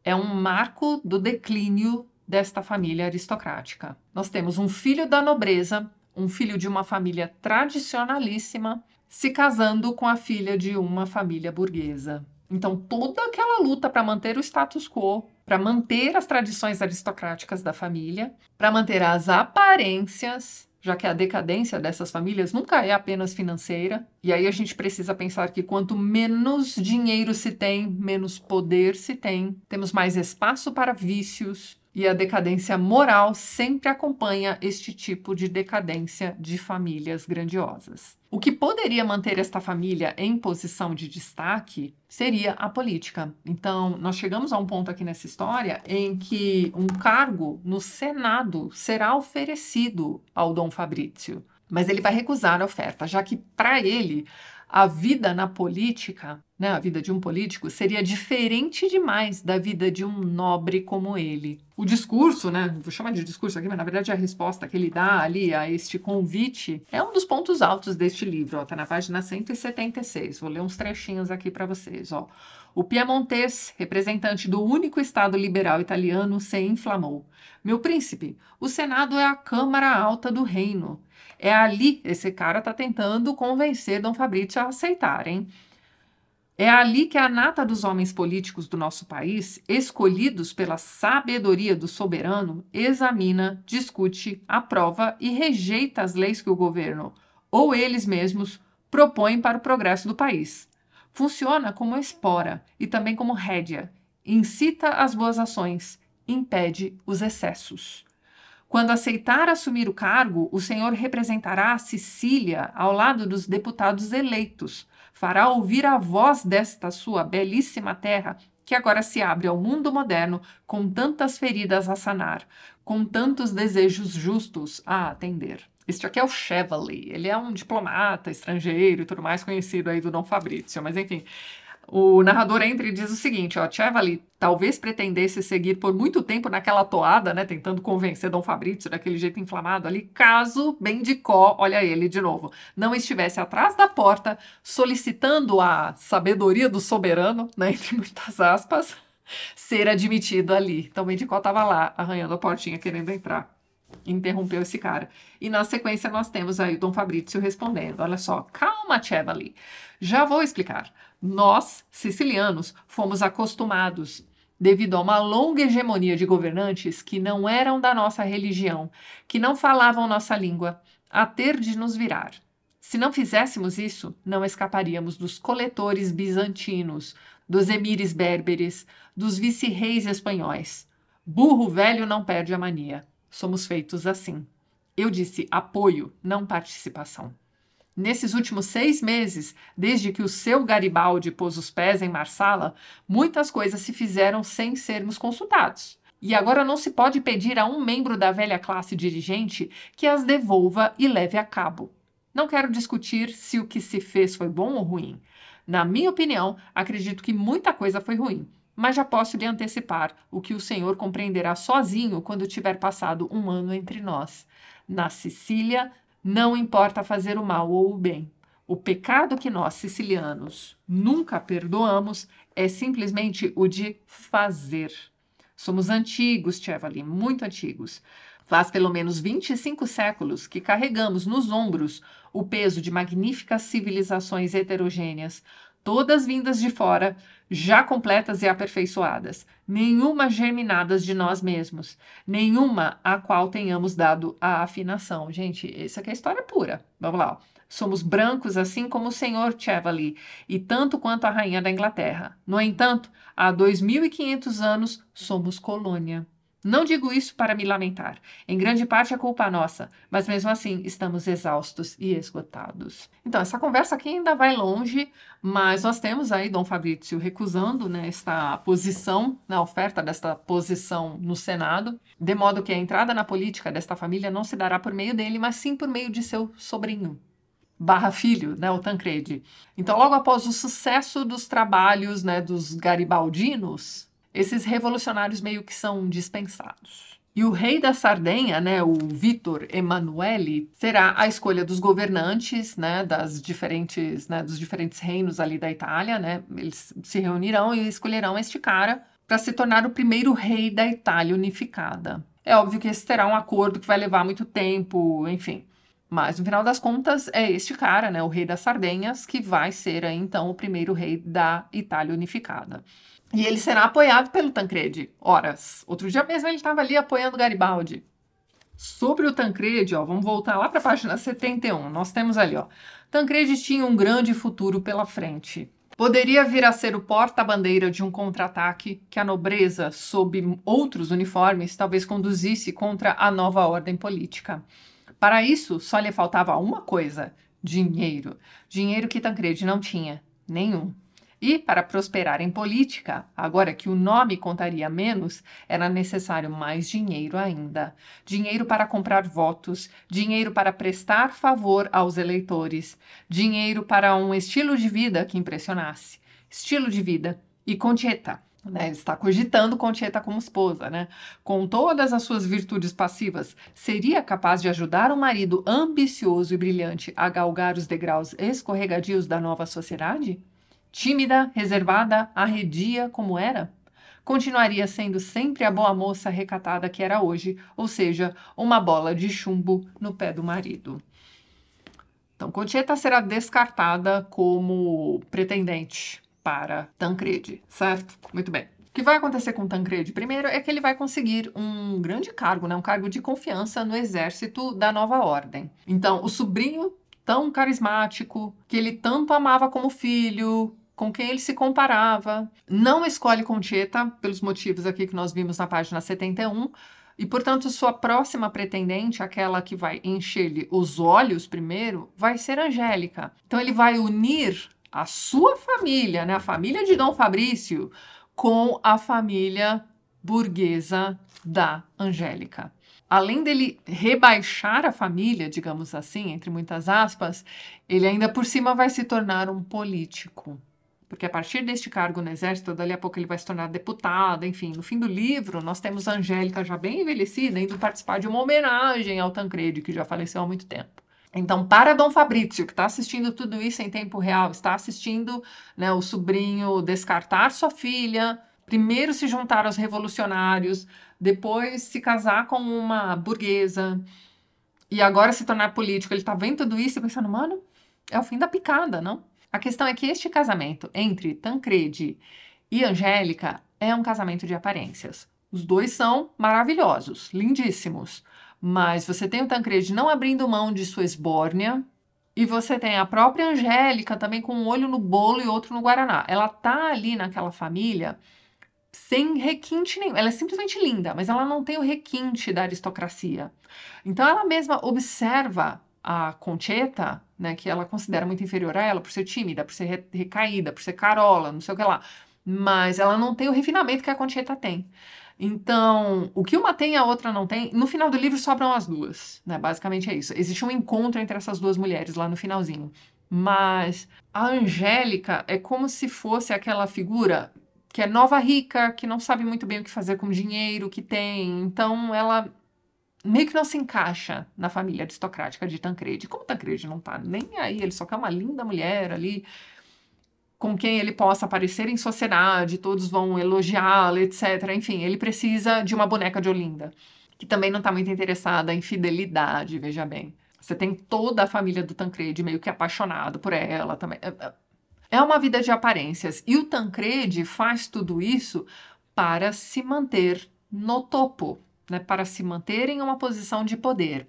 É um marco do declínio desta família aristocrática. Nós temos um filho da nobreza, um filho de uma família tradicionalíssima, se casando com a filha de uma família burguesa. Então, toda aquela luta para manter o status quo, para manter as tradições aristocráticas da família, para manter as aparências, já que a decadência dessas famílias nunca é apenas financeira. E aí a gente precisa pensar que quanto menos dinheiro se tem, menos poder se tem, temos mais espaço para vícios, e a decadência moral sempre acompanha este tipo de decadência de famílias grandiosas. O que poderia manter esta família em posição de destaque seria a política. Então, nós chegamos a um ponto aqui nessa história em que um cargo no Senado será oferecido ao Dom Fabrício, mas ele vai recusar a oferta, já que para ele a vida na política né, a vida de um político seria diferente demais da vida de um nobre como ele. O discurso, né, vou chamar de discurso aqui, mas na verdade a resposta que ele dá ali a este convite é um dos pontos altos deste livro. Ó, tá na página 176. Vou ler uns trechinhos aqui para vocês. Ó. O piemontês, representante do único Estado liberal italiano, se inflamou. Meu príncipe, o Senado é a Câmara Alta do Reino. É ali, esse cara tá tentando convencer Dom Fabrício a aceitar, hein? É ali que a nata dos homens políticos do nosso país, escolhidos pela sabedoria do soberano, examina, discute, aprova e rejeita as leis que o governo ou eles mesmos propõem para o progresso do país. Funciona como espora e também como rédea, incita as boas ações, impede os excessos. Quando aceitar assumir o cargo, o senhor representará a Sicília ao lado dos deputados eleitos fará ouvir a voz desta sua belíssima terra, que agora se abre ao mundo moderno com tantas feridas a sanar, com tantos desejos justos a atender. Este aqui é o Chevalier, ele é um diplomata estrangeiro e tudo mais conhecido aí do Dom Fabrício, mas enfim, o narrador entra e diz o seguinte, ó, Chevali talvez pretendesse seguir por muito tempo naquela toada, né, tentando convencer Dom Fabrício daquele jeito inflamado ali, caso Bendicó, olha ele de novo, não estivesse atrás da porta solicitando a sabedoria do soberano, né, entre muitas aspas, ser admitido ali. Então Bendicó estava lá, arranhando a portinha, querendo entrar interrompeu esse cara. E na sequência nós temos aí o Dom Fabrício respondendo: Olha só, calma, Chevali, já vou explicar. Nós, sicilianos, fomos acostumados, devido a uma longa hegemonia de governantes que não eram da nossa religião, que não falavam nossa língua, a ter de nos virar. Se não fizéssemos isso, não escaparíamos dos coletores bizantinos, dos emires berberes, dos vice-reis espanhóis. Burro velho não perde a mania. Somos feitos assim. Eu disse apoio, não participação. Nesses últimos seis meses, desde que o seu Garibaldi pôs os pés em Marsala, muitas coisas se fizeram sem sermos consultados. E agora não se pode pedir a um membro da velha classe dirigente que as devolva e leve a cabo. Não quero discutir se o que se fez foi bom ou ruim. Na minha opinião, acredito que muita coisa foi ruim, mas já posso lhe antecipar o que o senhor compreenderá sozinho quando tiver passado um ano entre nós. Na Sicília, não importa fazer o mal ou o bem. O pecado que nós, sicilianos, nunca perdoamos é simplesmente o de fazer. Somos antigos, Chevali, muito antigos. Faz pelo menos 25 séculos que carregamos nos ombros o peso de magníficas civilizações heterogêneas, todas vindas de fora, já completas e aperfeiçoadas, nenhuma germinadas de nós mesmos, nenhuma a qual tenhamos dado a afinação. Gente, essa aqui é a história pura. Vamos lá. Somos brancos, assim como o senhor Chevalier, e tanto quanto a rainha da Inglaterra. No entanto, há 2.500 anos somos colônia. Não digo isso para me lamentar. Em grande parte é culpa nossa, mas mesmo assim estamos exaustos e esgotados. Então, essa conversa aqui ainda vai longe, mas nós temos aí Dom Fabrício recusando né, esta posição, na oferta desta posição no Senado, de modo que a entrada na política desta família não se dará por meio dele, mas sim por meio de seu sobrinho, barra filho, né, o Tancredi. Então, logo após o sucesso dos trabalhos né, dos garibaldinos, esses revolucionários meio que são dispensados. E o rei da Sardenha, né, o Vítor Emanuele, será a escolha dos governantes, né, das diferentes, né, dos diferentes reinos ali da Itália, né? Eles se reunirão e escolherão este cara para se tornar o primeiro rei da Itália unificada. É óbvio que esse será um acordo que vai levar muito tempo, enfim. Mas no final das contas é este cara, né, o rei das Sardenhas, que vai ser então o primeiro rei da Itália unificada. E ele será apoiado pelo Tancredi. Horas. Outro dia mesmo ele estava ali apoiando Garibaldi. Sobre o Tancredi, ó, vamos voltar lá para a página 71. Nós temos ali, ó. Tancredi tinha um grande futuro pela frente. Poderia vir a ser o porta-bandeira de um contra-ataque que a nobreza, sob outros uniformes, talvez conduzisse contra a nova ordem política. Para isso, só lhe faltava uma coisa: dinheiro. Dinheiro que Tancredi não tinha. Nenhum. E, para prosperar em política, agora que o nome contaria menos, era necessário mais dinheiro ainda. Dinheiro para comprar votos, dinheiro para prestar favor aos eleitores, dinheiro para um estilo de vida que impressionasse. Estilo de vida e Concheta. Né, ele está cogitando Concheta como esposa, né? Com todas as suas virtudes passivas, seria capaz de ajudar o marido ambicioso e brilhante a galgar os degraus escorregadios da nova sociedade? Tímida, reservada, arredia como era? Continuaria sendo sempre a boa moça recatada que era hoje, ou seja, uma bola de chumbo no pé do marido. Então, Concheta será descartada como pretendente para Tancredi, certo? Muito bem. O que vai acontecer com Tancredi primeiro é que ele vai conseguir um grande cargo, né? um cargo de confiança no exército da nova ordem. Então, o sobrinho tão carismático, que ele tanto amava como filho, com quem ele se comparava. Não escolhe Concheta, pelos motivos aqui que nós vimos na página 71, e, portanto, sua próxima pretendente, aquela que vai encher-lhe os olhos primeiro, vai ser Angélica. Então, ele vai unir a sua família, né, a família de Dom Fabrício, com a família burguesa da Angélica. Além dele rebaixar a família, digamos assim, entre muitas aspas, ele ainda por cima vai se tornar um político porque a partir deste cargo no Exército, dali a pouco ele vai se tornar deputado, enfim. No fim do livro, nós temos a Angélica já bem envelhecida, indo participar de uma homenagem ao Tancredi, que já faleceu há muito tempo. Então, para Dom Fabrício, que está assistindo tudo isso em tempo real, está assistindo né, o sobrinho descartar sua filha, primeiro se juntar aos revolucionários, depois se casar com uma burguesa e agora se tornar político, ele está vendo tudo isso e pensando, mano, é o fim da picada, não? A questão é que este casamento entre Tancredi e Angélica é um casamento de aparências. Os dois são maravilhosos, lindíssimos, mas você tem o Tancredi não abrindo mão de sua esbórnia, e você tem a própria Angélica também com um olho no bolo e outro no Guaraná. Ela tá ali naquela família sem requinte nenhum. Ela é simplesmente linda, mas ela não tem o requinte da aristocracia. Então ela mesma observa a Concheta né, que ela considera muito inferior a ela por ser tímida, por ser recaída, por ser carola, não sei o que lá. Mas ela não tem o refinamento que a Concheta tem. Então, o que uma tem, a outra não tem. No final do livro sobram as duas, né? Basicamente é isso. Existe um encontro entre essas duas mulheres lá no finalzinho. Mas a Angélica é como se fosse aquela figura que é nova rica, que não sabe muito bem o que fazer com o dinheiro que tem. Então, ela meio que não se encaixa na família aristocrática de Tancredi. Como Tancredi não tá nem aí, ele só quer uma linda mulher ali com quem ele possa aparecer em sociedade, todos vão elogiá-lo, etc. Enfim, ele precisa de uma boneca de Olinda, que também não tá muito interessada em fidelidade, veja bem. Você tem toda a família do Tancredi meio que apaixonado por ela também. É, é, é uma vida de aparências. E o Tancredi faz tudo isso para se manter no topo né, para se manter em uma posição de poder.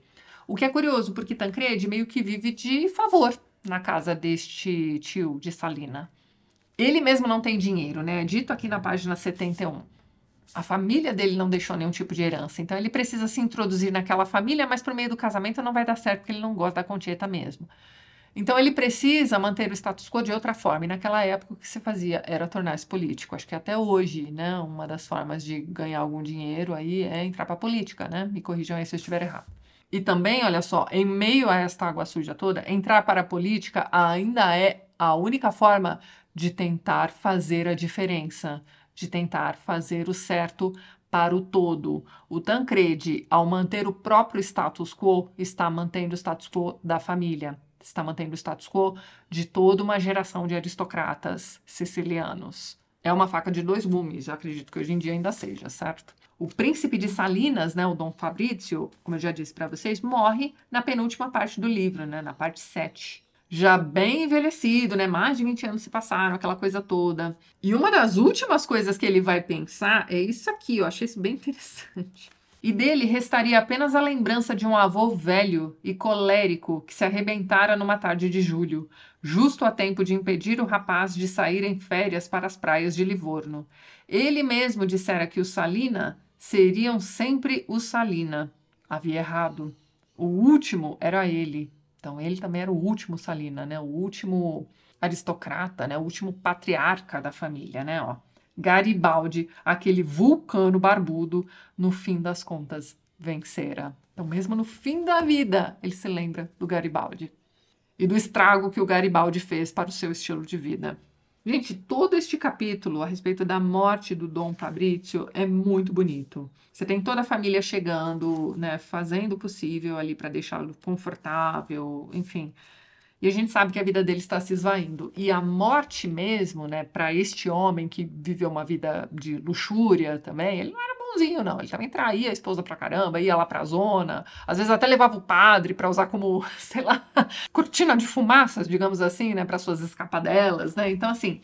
O que é curioso, porque Tancredi meio que vive de favor na casa deste tio de Salina. Ele mesmo não tem dinheiro, né? É dito aqui na página 71. A família dele não deixou nenhum tipo de herança, então ele precisa se introduzir naquela família, mas por meio do casamento não vai dar certo, porque ele não gosta da Concheta mesmo. Então ele precisa manter o status quo de outra forma. E naquela época o que se fazia era tornar-se político. Acho que até hoje, né, uma das formas de ganhar algum dinheiro aí é entrar para a política, né? Me corrijam aí se eu estiver errado. E também, olha só, em meio a esta água suja toda, entrar para a política ainda é a única forma de tentar fazer a diferença, de tentar fazer o certo para o todo. O Tancredi, ao manter o próprio status quo, está mantendo o status quo da família está mantendo o status quo de toda uma geração de aristocratas sicilianos. É uma faca de dois gumes, eu acredito que hoje em dia ainda seja, certo? O príncipe de Salinas, né, o Dom Fabrício, como eu já disse para vocês, morre na penúltima parte do livro, né, na parte 7. Já bem envelhecido, né? Mais de 20 anos se passaram, aquela coisa toda. E uma das últimas coisas que ele vai pensar é isso aqui, eu achei isso bem interessante e dele restaria apenas a lembrança de um avô velho e colérico que se arrebentara numa tarde de julho, justo a tempo de impedir o rapaz de sair em férias para as praias de Livorno. Ele mesmo dissera que os Salina seriam sempre o Salina. Havia errado. O último era ele. Então ele também era o último Salina, né? O último aristocrata, né? O último patriarca da família, né? Ó. Garibaldi, aquele vulcano barbudo, no fim das contas, vencera. Então, mesmo no fim da vida, ele se lembra do Garibaldi e do estrago que o Garibaldi fez para o seu estilo de vida. Gente, todo este capítulo a respeito da morte do Dom Fabrício é muito bonito. Você tem toda a família chegando, né, fazendo o possível ali para deixá-lo confortável, enfim. E a gente sabe que a vida dele está se esvaindo. E a morte mesmo, né, para este homem que viveu uma vida de luxúria também, ele não era bonzinho, não. Ele também traía a esposa pra caramba, ia lá pra zona, às vezes até levava o padre para usar como, sei lá, cortina de fumaças, digamos assim, né, para suas escapadelas, né? Então, assim,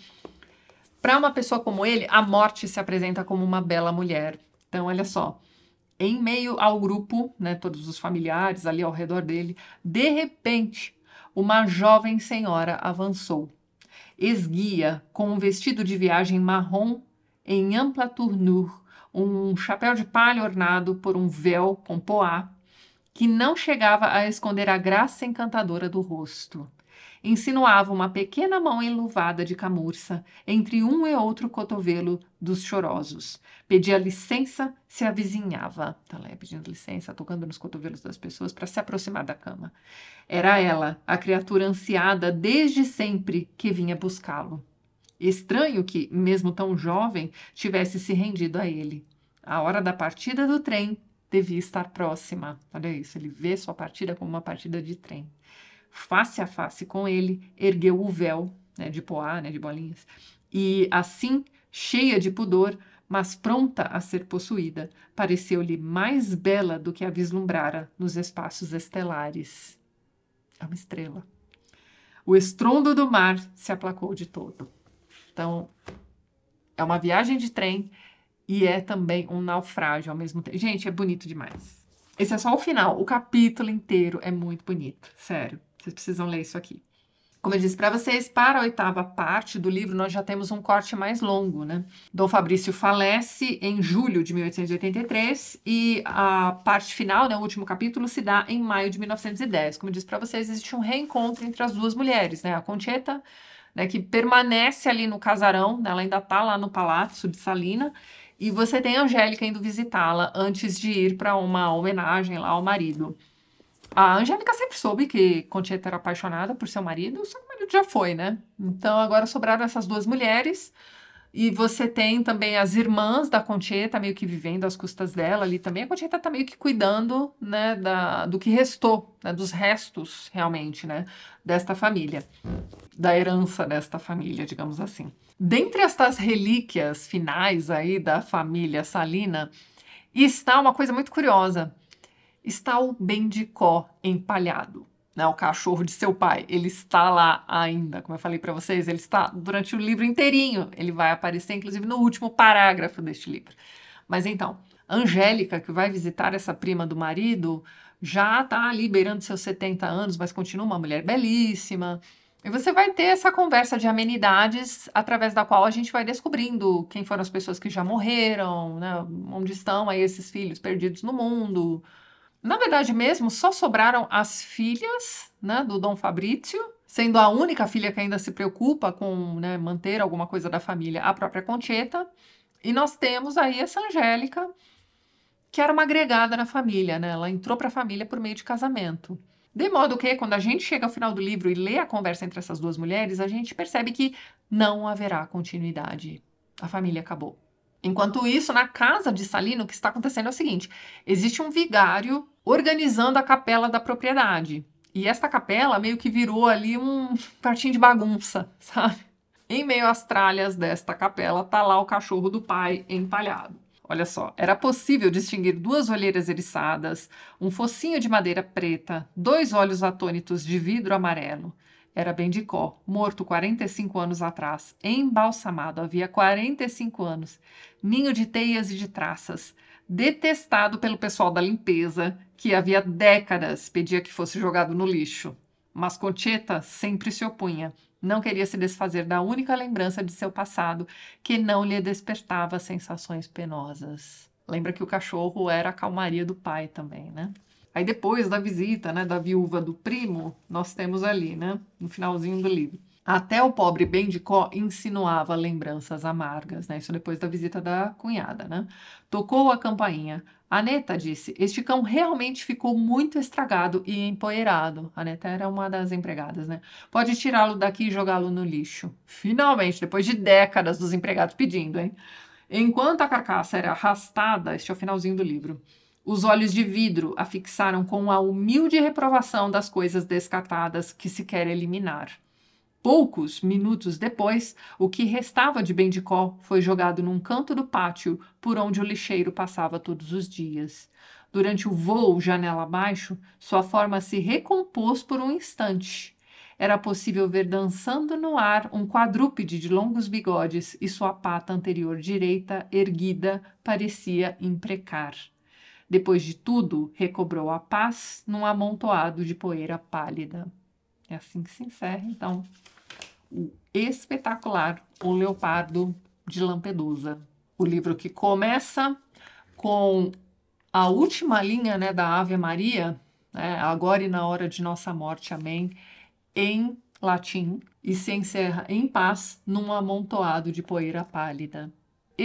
para uma pessoa como ele, a morte se apresenta como uma bela mulher. Então, olha só em meio ao grupo, né, todos os familiares ali ao redor dele, de repente uma jovem senhora avançou. Esguia, com um vestido de viagem marrom em ampla tournure, um chapéu de palha ornado por um véu com poá, que não chegava a esconder a graça encantadora do rosto insinuava uma pequena mão enluvada de camurça entre um e outro cotovelo dos chorosos. Pedia licença, se avizinhava. Tá lá é pedindo licença, tocando nos cotovelos das pessoas para se aproximar da cama. Era ela, a criatura ansiada desde sempre que vinha buscá-lo. Estranho que, mesmo tão jovem, tivesse se rendido a ele. A hora da partida do trem devia estar próxima. Olha isso, ele vê sua partida como uma partida de trem face a face com ele, ergueu o véu né, de poá, né, de bolinhas, e assim, cheia de pudor, mas pronta a ser possuída, pareceu-lhe mais bela do que a vislumbrara nos espaços estelares. É uma estrela. O estrondo do mar se aplacou de todo. Então, é uma viagem de trem e é também um naufrágio ao mesmo tempo. Gente, é bonito demais. Esse é só o final. O capítulo inteiro é muito bonito, sério. Vocês precisam ler isso aqui. Como eu disse para vocês, para a oitava parte do livro, nós já temos um corte mais longo, né? Dom Fabrício falece em julho de 1883 e a parte final, né, o último capítulo, se dá em maio de 1910. Como eu disse para vocês, existe um reencontro entre as duas mulheres, né? A Concheta, né, que permanece ali no casarão, né, ela ainda está lá no Palácio de Salina, e você tem a Angélica indo visitá-la antes de ir para uma homenagem lá ao marido. A Angélica sempre soube que Concheta era apaixonada por seu marido, só que marido já foi, né? Então agora sobraram essas duas mulheres. E você tem também as irmãs da Concheta meio que vivendo às custas dela ali também. A Concheta tá meio que cuidando, né, da, do que restou, né, dos restos realmente, né, desta família, da herança desta família, digamos assim. Dentre estas relíquias finais aí da família Salina, está uma coisa muito curiosa, está o Bendicó empalhado. Né, o cachorro de seu pai, ele está lá ainda, como eu falei para vocês, ele está durante o livro inteirinho, ele vai aparecer inclusive no último parágrafo deste livro. Mas então, Angélica, que vai visitar essa prima do marido, já está ali beirando seus 70 anos, mas continua uma mulher belíssima. E você vai ter essa conversa de amenidades através da qual a gente vai descobrindo quem foram as pessoas que já morreram, né, onde estão aí esses filhos perdidos no mundo, na verdade mesmo, só sobraram as filhas né, do Dom Fabrício, sendo a única filha que ainda se preocupa com né, manter alguma coisa da família, a própria Concheta. E nós temos aí essa Angélica, que era uma agregada na família, né? Ela entrou para a família por meio de casamento. De modo que, quando a gente chega ao final do livro e lê a conversa entre essas duas mulheres, a gente percebe que não haverá continuidade. A família acabou. Enquanto isso, na casa de Salino, o que está acontecendo é o seguinte: existe um vigário organizando a capela da propriedade. E esta capela meio que virou ali um partinho de bagunça, sabe? Em meio às tralhas desta capela tá lá o cachorro do pai empalhado. Olha só, era possível distinguir duas olheiras eriçadas, um focinho de madeira preta, dois olhos atônitos de vidro amarelo, era Bendicó, morto 45 anos atrás, embalsamado havia 45 anos, ninho de teias e de traças, detestado pelo pessoal da limpeza, que havia décadas pedia que fosse jogado no lixo. Mas Concheta sempre se opunha, não queria se desfazer da única lembrança de seu passado que não lhe despertava sensações penosas. Lembra que o cachorro era a calmaria do pai também, né? Aí depois da visita, né, da viúva do primo, nós temos ali, né, no finalzinho do livro. Até o pobre Bendicó insinuava lembranças amargas, né? Isso depois da visita da cunhada, né? Tocou a campainha. Aneta disse: Este cão realmente ficou muito estragado e empoeirado. Aneta era uma das empregadas, né? Pode tirá-lo daqui e jogá-lo no lixo. Finalmente, depois de décadas dos empregados pedindo, hein? Enquanto a carcaça era arrastada, este é o finalzinho do livro, os olhos de vidro a fixaram com a humilde reprovação das coisas descartadas que se quer eliminar. Poucos minutos depois, o que restava de Bendicó foi jogado num canto do pátio por onde o lixeiro passava todos os dias. Durante o voo janela abaixo, sua forma se recompôs por um instante. Era possível ver dançando no ar um quadrúpede de longos bigodes e sua pata anterior direita, erguida, parecia imprecar. Depois de tudo, recobrou a paz num amontoado de poeira pálida. É assim que se encerra, então, o espetacular O Leopardo de Lampedusa. O livro que começa com a última linha né, da Ave Maria, né, agora e na hora de nossa morte, amém, em latim, e se encerra em paz num amontoado de poeira pálida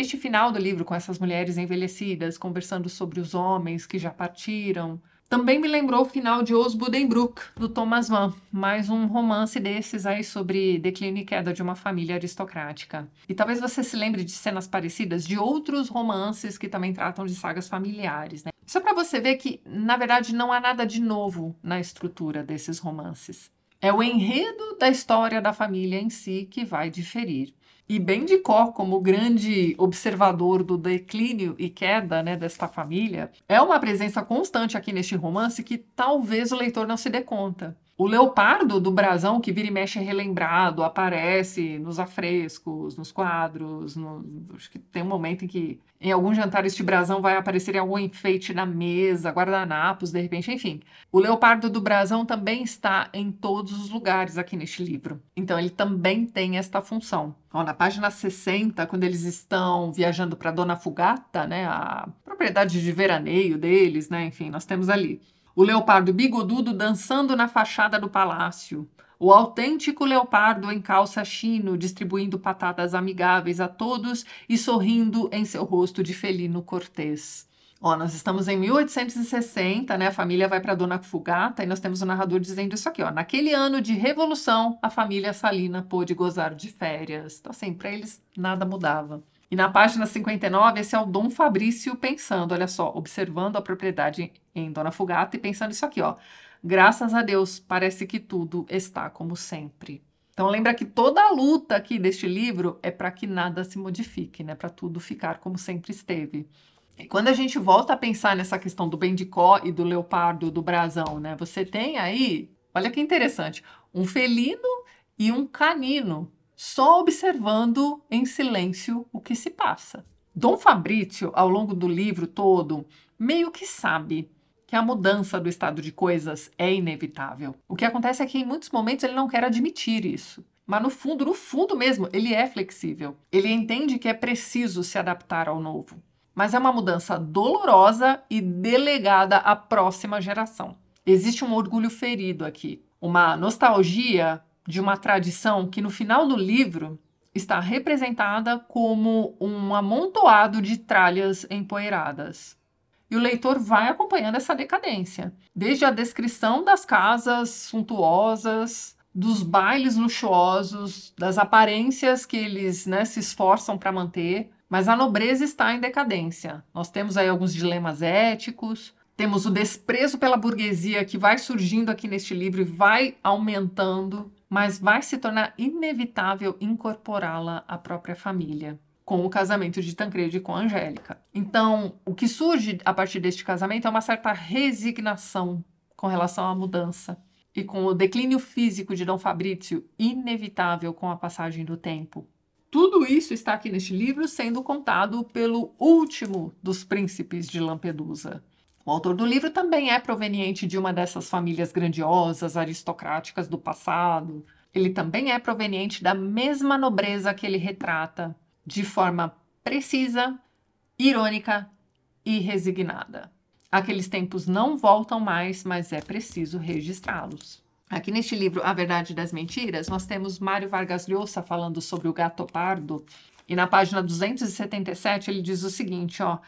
este final do livro, com essas mulheres envelhecidas conversando sobre os homens que já partiram, também me lembrou o final de Os Buddenbrook, do Thomas Mann, mais um romance desses aí sobre declínio e queda de uma família aristocrática. E talvez você se lembre de cenas parecidas de outros romances que também tratam de sagas familiares, né? Só para você ver que, na verdade, não há nada de novo na estrutura desses romances. É o enredo da história da família em si que vai diferir e bem de có como grande observador do declínio e queda né, desta família, é uma presença constante aqui neste romance que talvez o leitor não se dê conta. O leopardo do brasão, que vira e mexe relembrado, aparece nos afrescos, nos quadros. No... Acho que tem um momento em que em algum jantar, este brasão vai aparecer em algum enfeite na mesa, guardanapos, de repente, enfim. O leopardo do brasão também está em todos os lugares aqui neste livro. Então, ele também tem esta função. Ó, na página 60, quando eles estão viajando para Dona Fugata, né, a propriedade de veraneio deles, né, enfim, nós temos ali o leopardo bigodudo dançando na fachada do palácio o autêntico leopardo em calça chino, distribuindo patadas amigáveis a todos e sorrindo em seu rosto de felino cortês. Ó, nós estamos em 1860, né? A família vai para Dona Fugata e nós temos o um narrador dizendo isso aqui, ó. Naquele ano de revolução, a família Salina pôde gozar de férias. Então, assim, para eles nada mudava. E na página 59, esse é o Dom Fabrício pensando, olha só, observando a propriedade em Dona Fugata e pensando isso aqui, ó. Graças a Deus, parece que tudo está como sempre. Então lembra que toda a luta aqui deste livro é para que nada se modifique, né? Para tudo ficar como sempre esteve. E quando a gente volta a pensar nessa questão do bendicó e do leopardo, do brasão, né? Você tem aí, olha que interessante, um felino e um canino só observando em silêncio o que se passa. Dom Fabrício, ao longo do livro todo, meio que sabe que a mudança do estado de coisas é inevitável. O que acontece é que em muitos momentos ele não quer admitir isso. Mas no fundo, no fundo mesmo, ele é flexível. Ele entende que é preciso se adaptar ao novo. Mas é uma mudança dolorosa e delegada à próxima geração. Existe um orgulho ferido aqui, uma nostalgia de uma tradição que no final do livro está representada como um amontoado de tralhas empoeiradas e o leitor vai acompanhando essa decadência. Desde a descrição das casas suntuosas, dos bailes luxuosos, das aparências que eles né, se esforçam para manter, mas a nobreza está em decadência. Nós temos aí alguns dilemas éticos, temos o desprezo pela burguesia que vai surgindo aqui neste livro e vai aumentando, mas vai se tornar inevitável incorporá-la à própria família com o casamento de Tancredi com Angélica. Então, o que surge a partir deste casamento é uma certa resignação com relação à mudança e com o declínio físico de Dom Fabrício, inevitável com a passagem do tempo. Tudo isso está aqui neste livro sendo contado pelo último dos príncipes de Lampedusa. O autor do livro também é proveniente de uma dessas famílias grandiosas, aristocráticas do passado. Ele também é proveniente da mesma nobreza que ele retrata de forma precisa, irônica e resignada. Aqueles tempos não voltam mais, mas é preciso registrá-los. Aqui neste livro, A Verdade das Mentiras, nós temos Mário Vargas Llosa falando sobre o gato pardo. E na página 277 ele diz o seguinte, ó: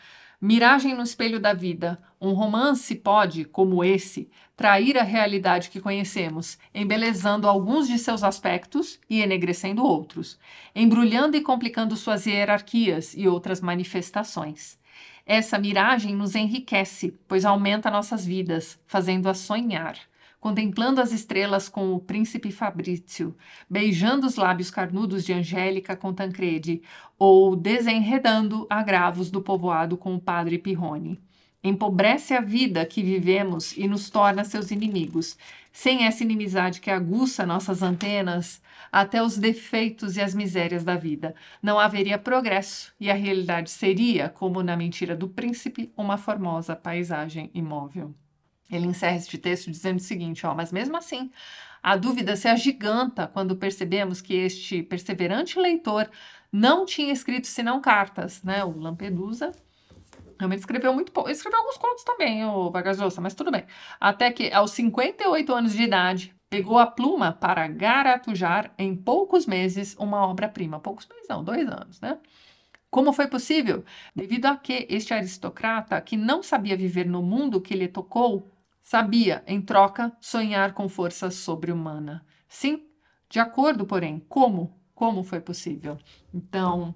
Miragem no espelho da vida. Um romance pode, como esse, trair a realidade que conhecemos, embelezando alguns de seus aspectos e enegrecendo outros, embrulhando e complicando suas hierarquias e outras manifestações. Essa miragem nos enriquece, pois aumenta nossas vidas, fazendo-as sonhar contemplando as estrelas com o príncipe Fabrício, beijando os lábios carnudos de Angélica com Tancredi, ou desenredando agravos do povoado com o padre Pirrone. Empobrece a vida que vivemos e nos torna seus inimigos. Sem essa inimizade que aguça nossas antenas, até os defeitos e as misérias da vida, não haveria progresso e a realidade seria, como na mentira do príncipe, uma formosa paisagem imóvel. Ele encerra este texto dizendo o seguinte: ó, mas mesmo assim, a dúvida se agiganta quando percebemos que este perseverante leitor não tinha escrito senão cartas, né? O Lampedusa realmente escreveu muito pouco. Escreveu alguns contos também, o Vargas mas tudo bem. Até que, aos 58 anos de idade, pegou a pluma para garatujar em poucos meses uma obra-prima. Poucos meses, não, dois anos, né? Como foi possível? Devido a que este aristocrata, que não sabia viver no mundo que lhe tocou, Sabia, em troca, sonhar com força sobre-humana. Sim, de acordo, porém, como? Como foi possível? Então,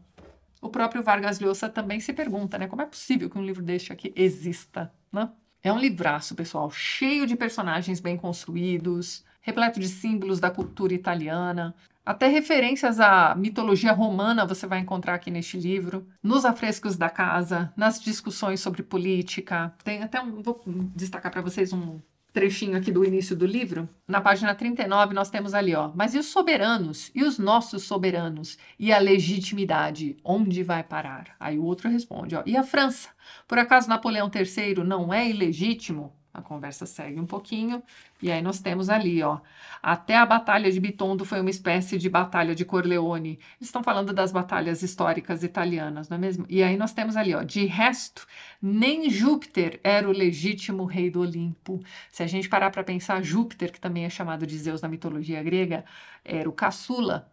o próprio Vargas Llosa também se pergunta, né? Como é possível que um livro deste aqui exista, né? É um livraço, pessoal, cheio de personagens bem construídos, repleto de símbolos da cultura italiana. Até referências à mitologia romana você vai encontrar aqui neste livro, nos afrescos da casa, nas discussões sobre política. Tem até um. Vou destacar para vocês um trechinho aqui do início do livro, na página 39 nós temos ali, ó, mas e os soberanos? E os nossos soberanos? E a legitimidade? Onde vai parar? Aí o outro responde, ó, e a França? Por acaso Napoleão III não é ilegítimo? A conversa segue um pouquinho, e aí nós temos ali, ó. Até a Batalha de Bitondo foi uma espécie de Batalha de Corleone. Eles estão falando das batalhas históricas italianas, não é mesmo? E aí nós temos ali, ó. De resto, nem Júpiter era o legítimo rei do Olimpo. Se a gente parar para pensar, Júpiter, que também é chamado de Zeus na mitologia grega, era o caçula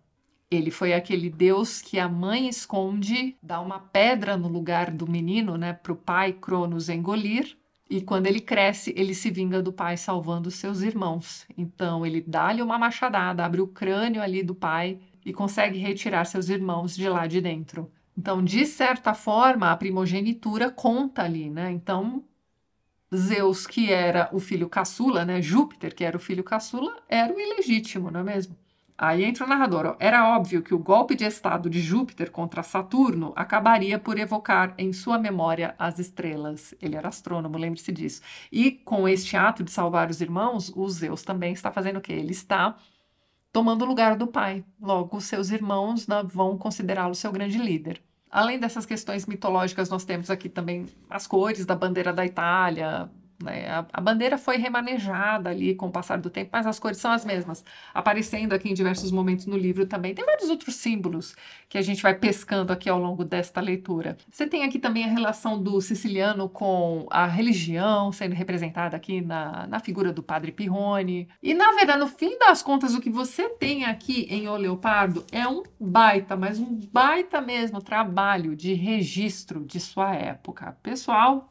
ele foi aquele Deus que a mãe esconde, dá uma pedra no lugar do menino, né, para o pai Cronos engolir, e quando ele cresce, ele se vinga do pai salvando seus irmãos. Então ele dá-lhe uma machadada, abre o crânio ali do pai e consegue retirar seus irmãos de lá de dentro. Então, de certa forma, a primogenitura conta ali, né? Então, Zeus, que era o filho caçula, né? Júpiter, que era o filho caçula, era o ilegítimo, não é mesmo? Aí entra o narrador. Ó. Era óbvio que o golpe de estado de Júpiter contra Saturno acabaria por evocar em sua memória as estrelas. Ele era astrônomo, lembre-se disso. E com este ato de salvar os irmãos, o Zeus também está fazendo o quê? Ele está tomando o lugar do pai. Logo, seus irmãos né, vão considerá-lo seu grande líder. Além dessas questões mitológicas, nós temos aqui também as cores da bandeira da Itália, né? A, a, bandeira foi remanejada ali com o passar do tempo, mas as cores são as mesmas, aparecendo aqui em diversos momentos no livro também. Tem vários outros símbolos que a gente vai pescando aqui ao longo desta leitura. Você tem aqui também a relação do siciliano com a religião sendo representada aqui na, na figura do padre Pirrone. E na verdade, no fim das contas, o que você tem aqui em O Leopardo é um baita, mas um baita mesmo trabalho de registro de sua época. Pessoal,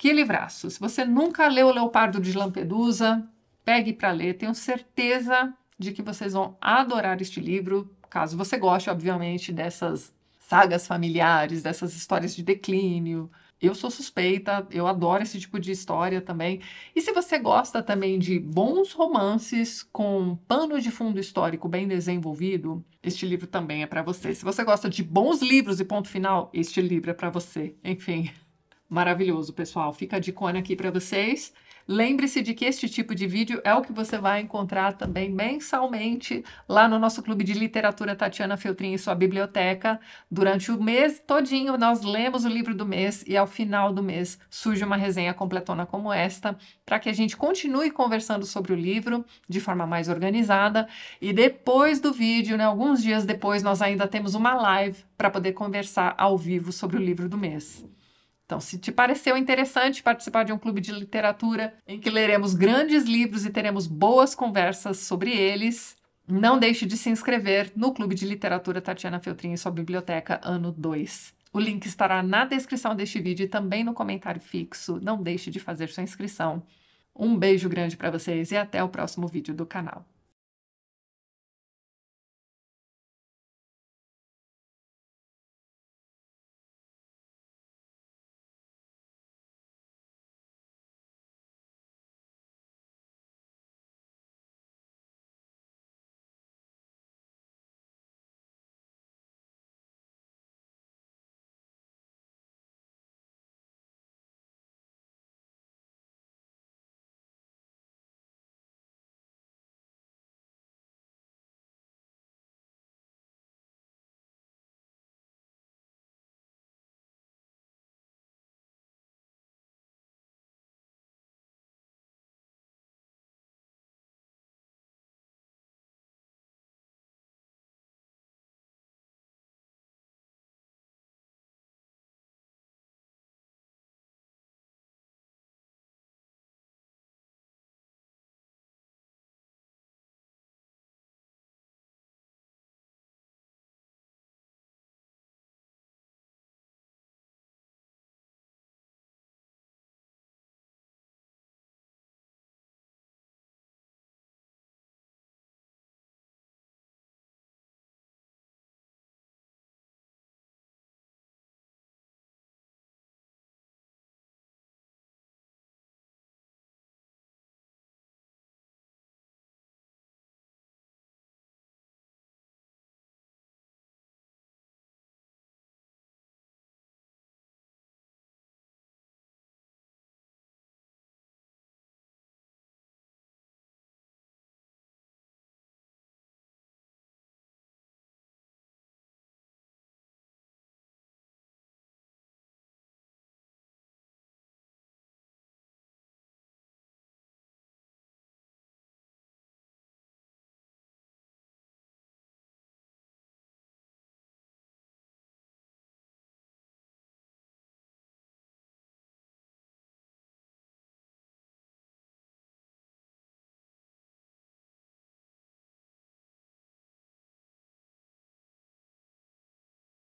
que livraço! Se você nunca leu O Leopardo de Lampedusa, pegue para ler. Tenho certeza de que vocês vão adorar este livro, caso você goste, obviamente, dessas sagas familiares, dessas histórias de declínio. Eu sou suspeita, eu adoro esse tipo de história também. E se você gosta também de bons romances com pano de fundo histórico bem desenvolvido, este livro também é para você. Se você gosta de bons livros e ponto final, este livro é para você. Enfim. Maravilhoso, pessoal. Fica a dicona aqui para vocês. Lembre-se de que este tipo de vídeo é o que você vai encontrar também mensalmente lá no nosso clube de literatura Tatiana Feltrin e sua biblioteca. Durante o mês todinho nós lemos o livro do mês e ao final do mês surge uma resenha completona como esta, para que a gente continue conversando sobre o livro de forma mais organizada e depois do vídeo, né, alguns dias depois nós ainda temos uma live para poder conversar ao vivo sobre o livro do mês. Então, se te pareceu interessante participar de um clube de literatura em que leremos grandes livros e teremos boas conversas sobre eles, não deixe de se inscrever no Clube de Literatura Tatiana Feltrin e sua biblioteca ano 2. O link estará na descrição deste vídeo e também no comentário fixo. Não deixe de fazer sua inscrição. Um beijo grande para vocês e até o próximo vídeo do canal.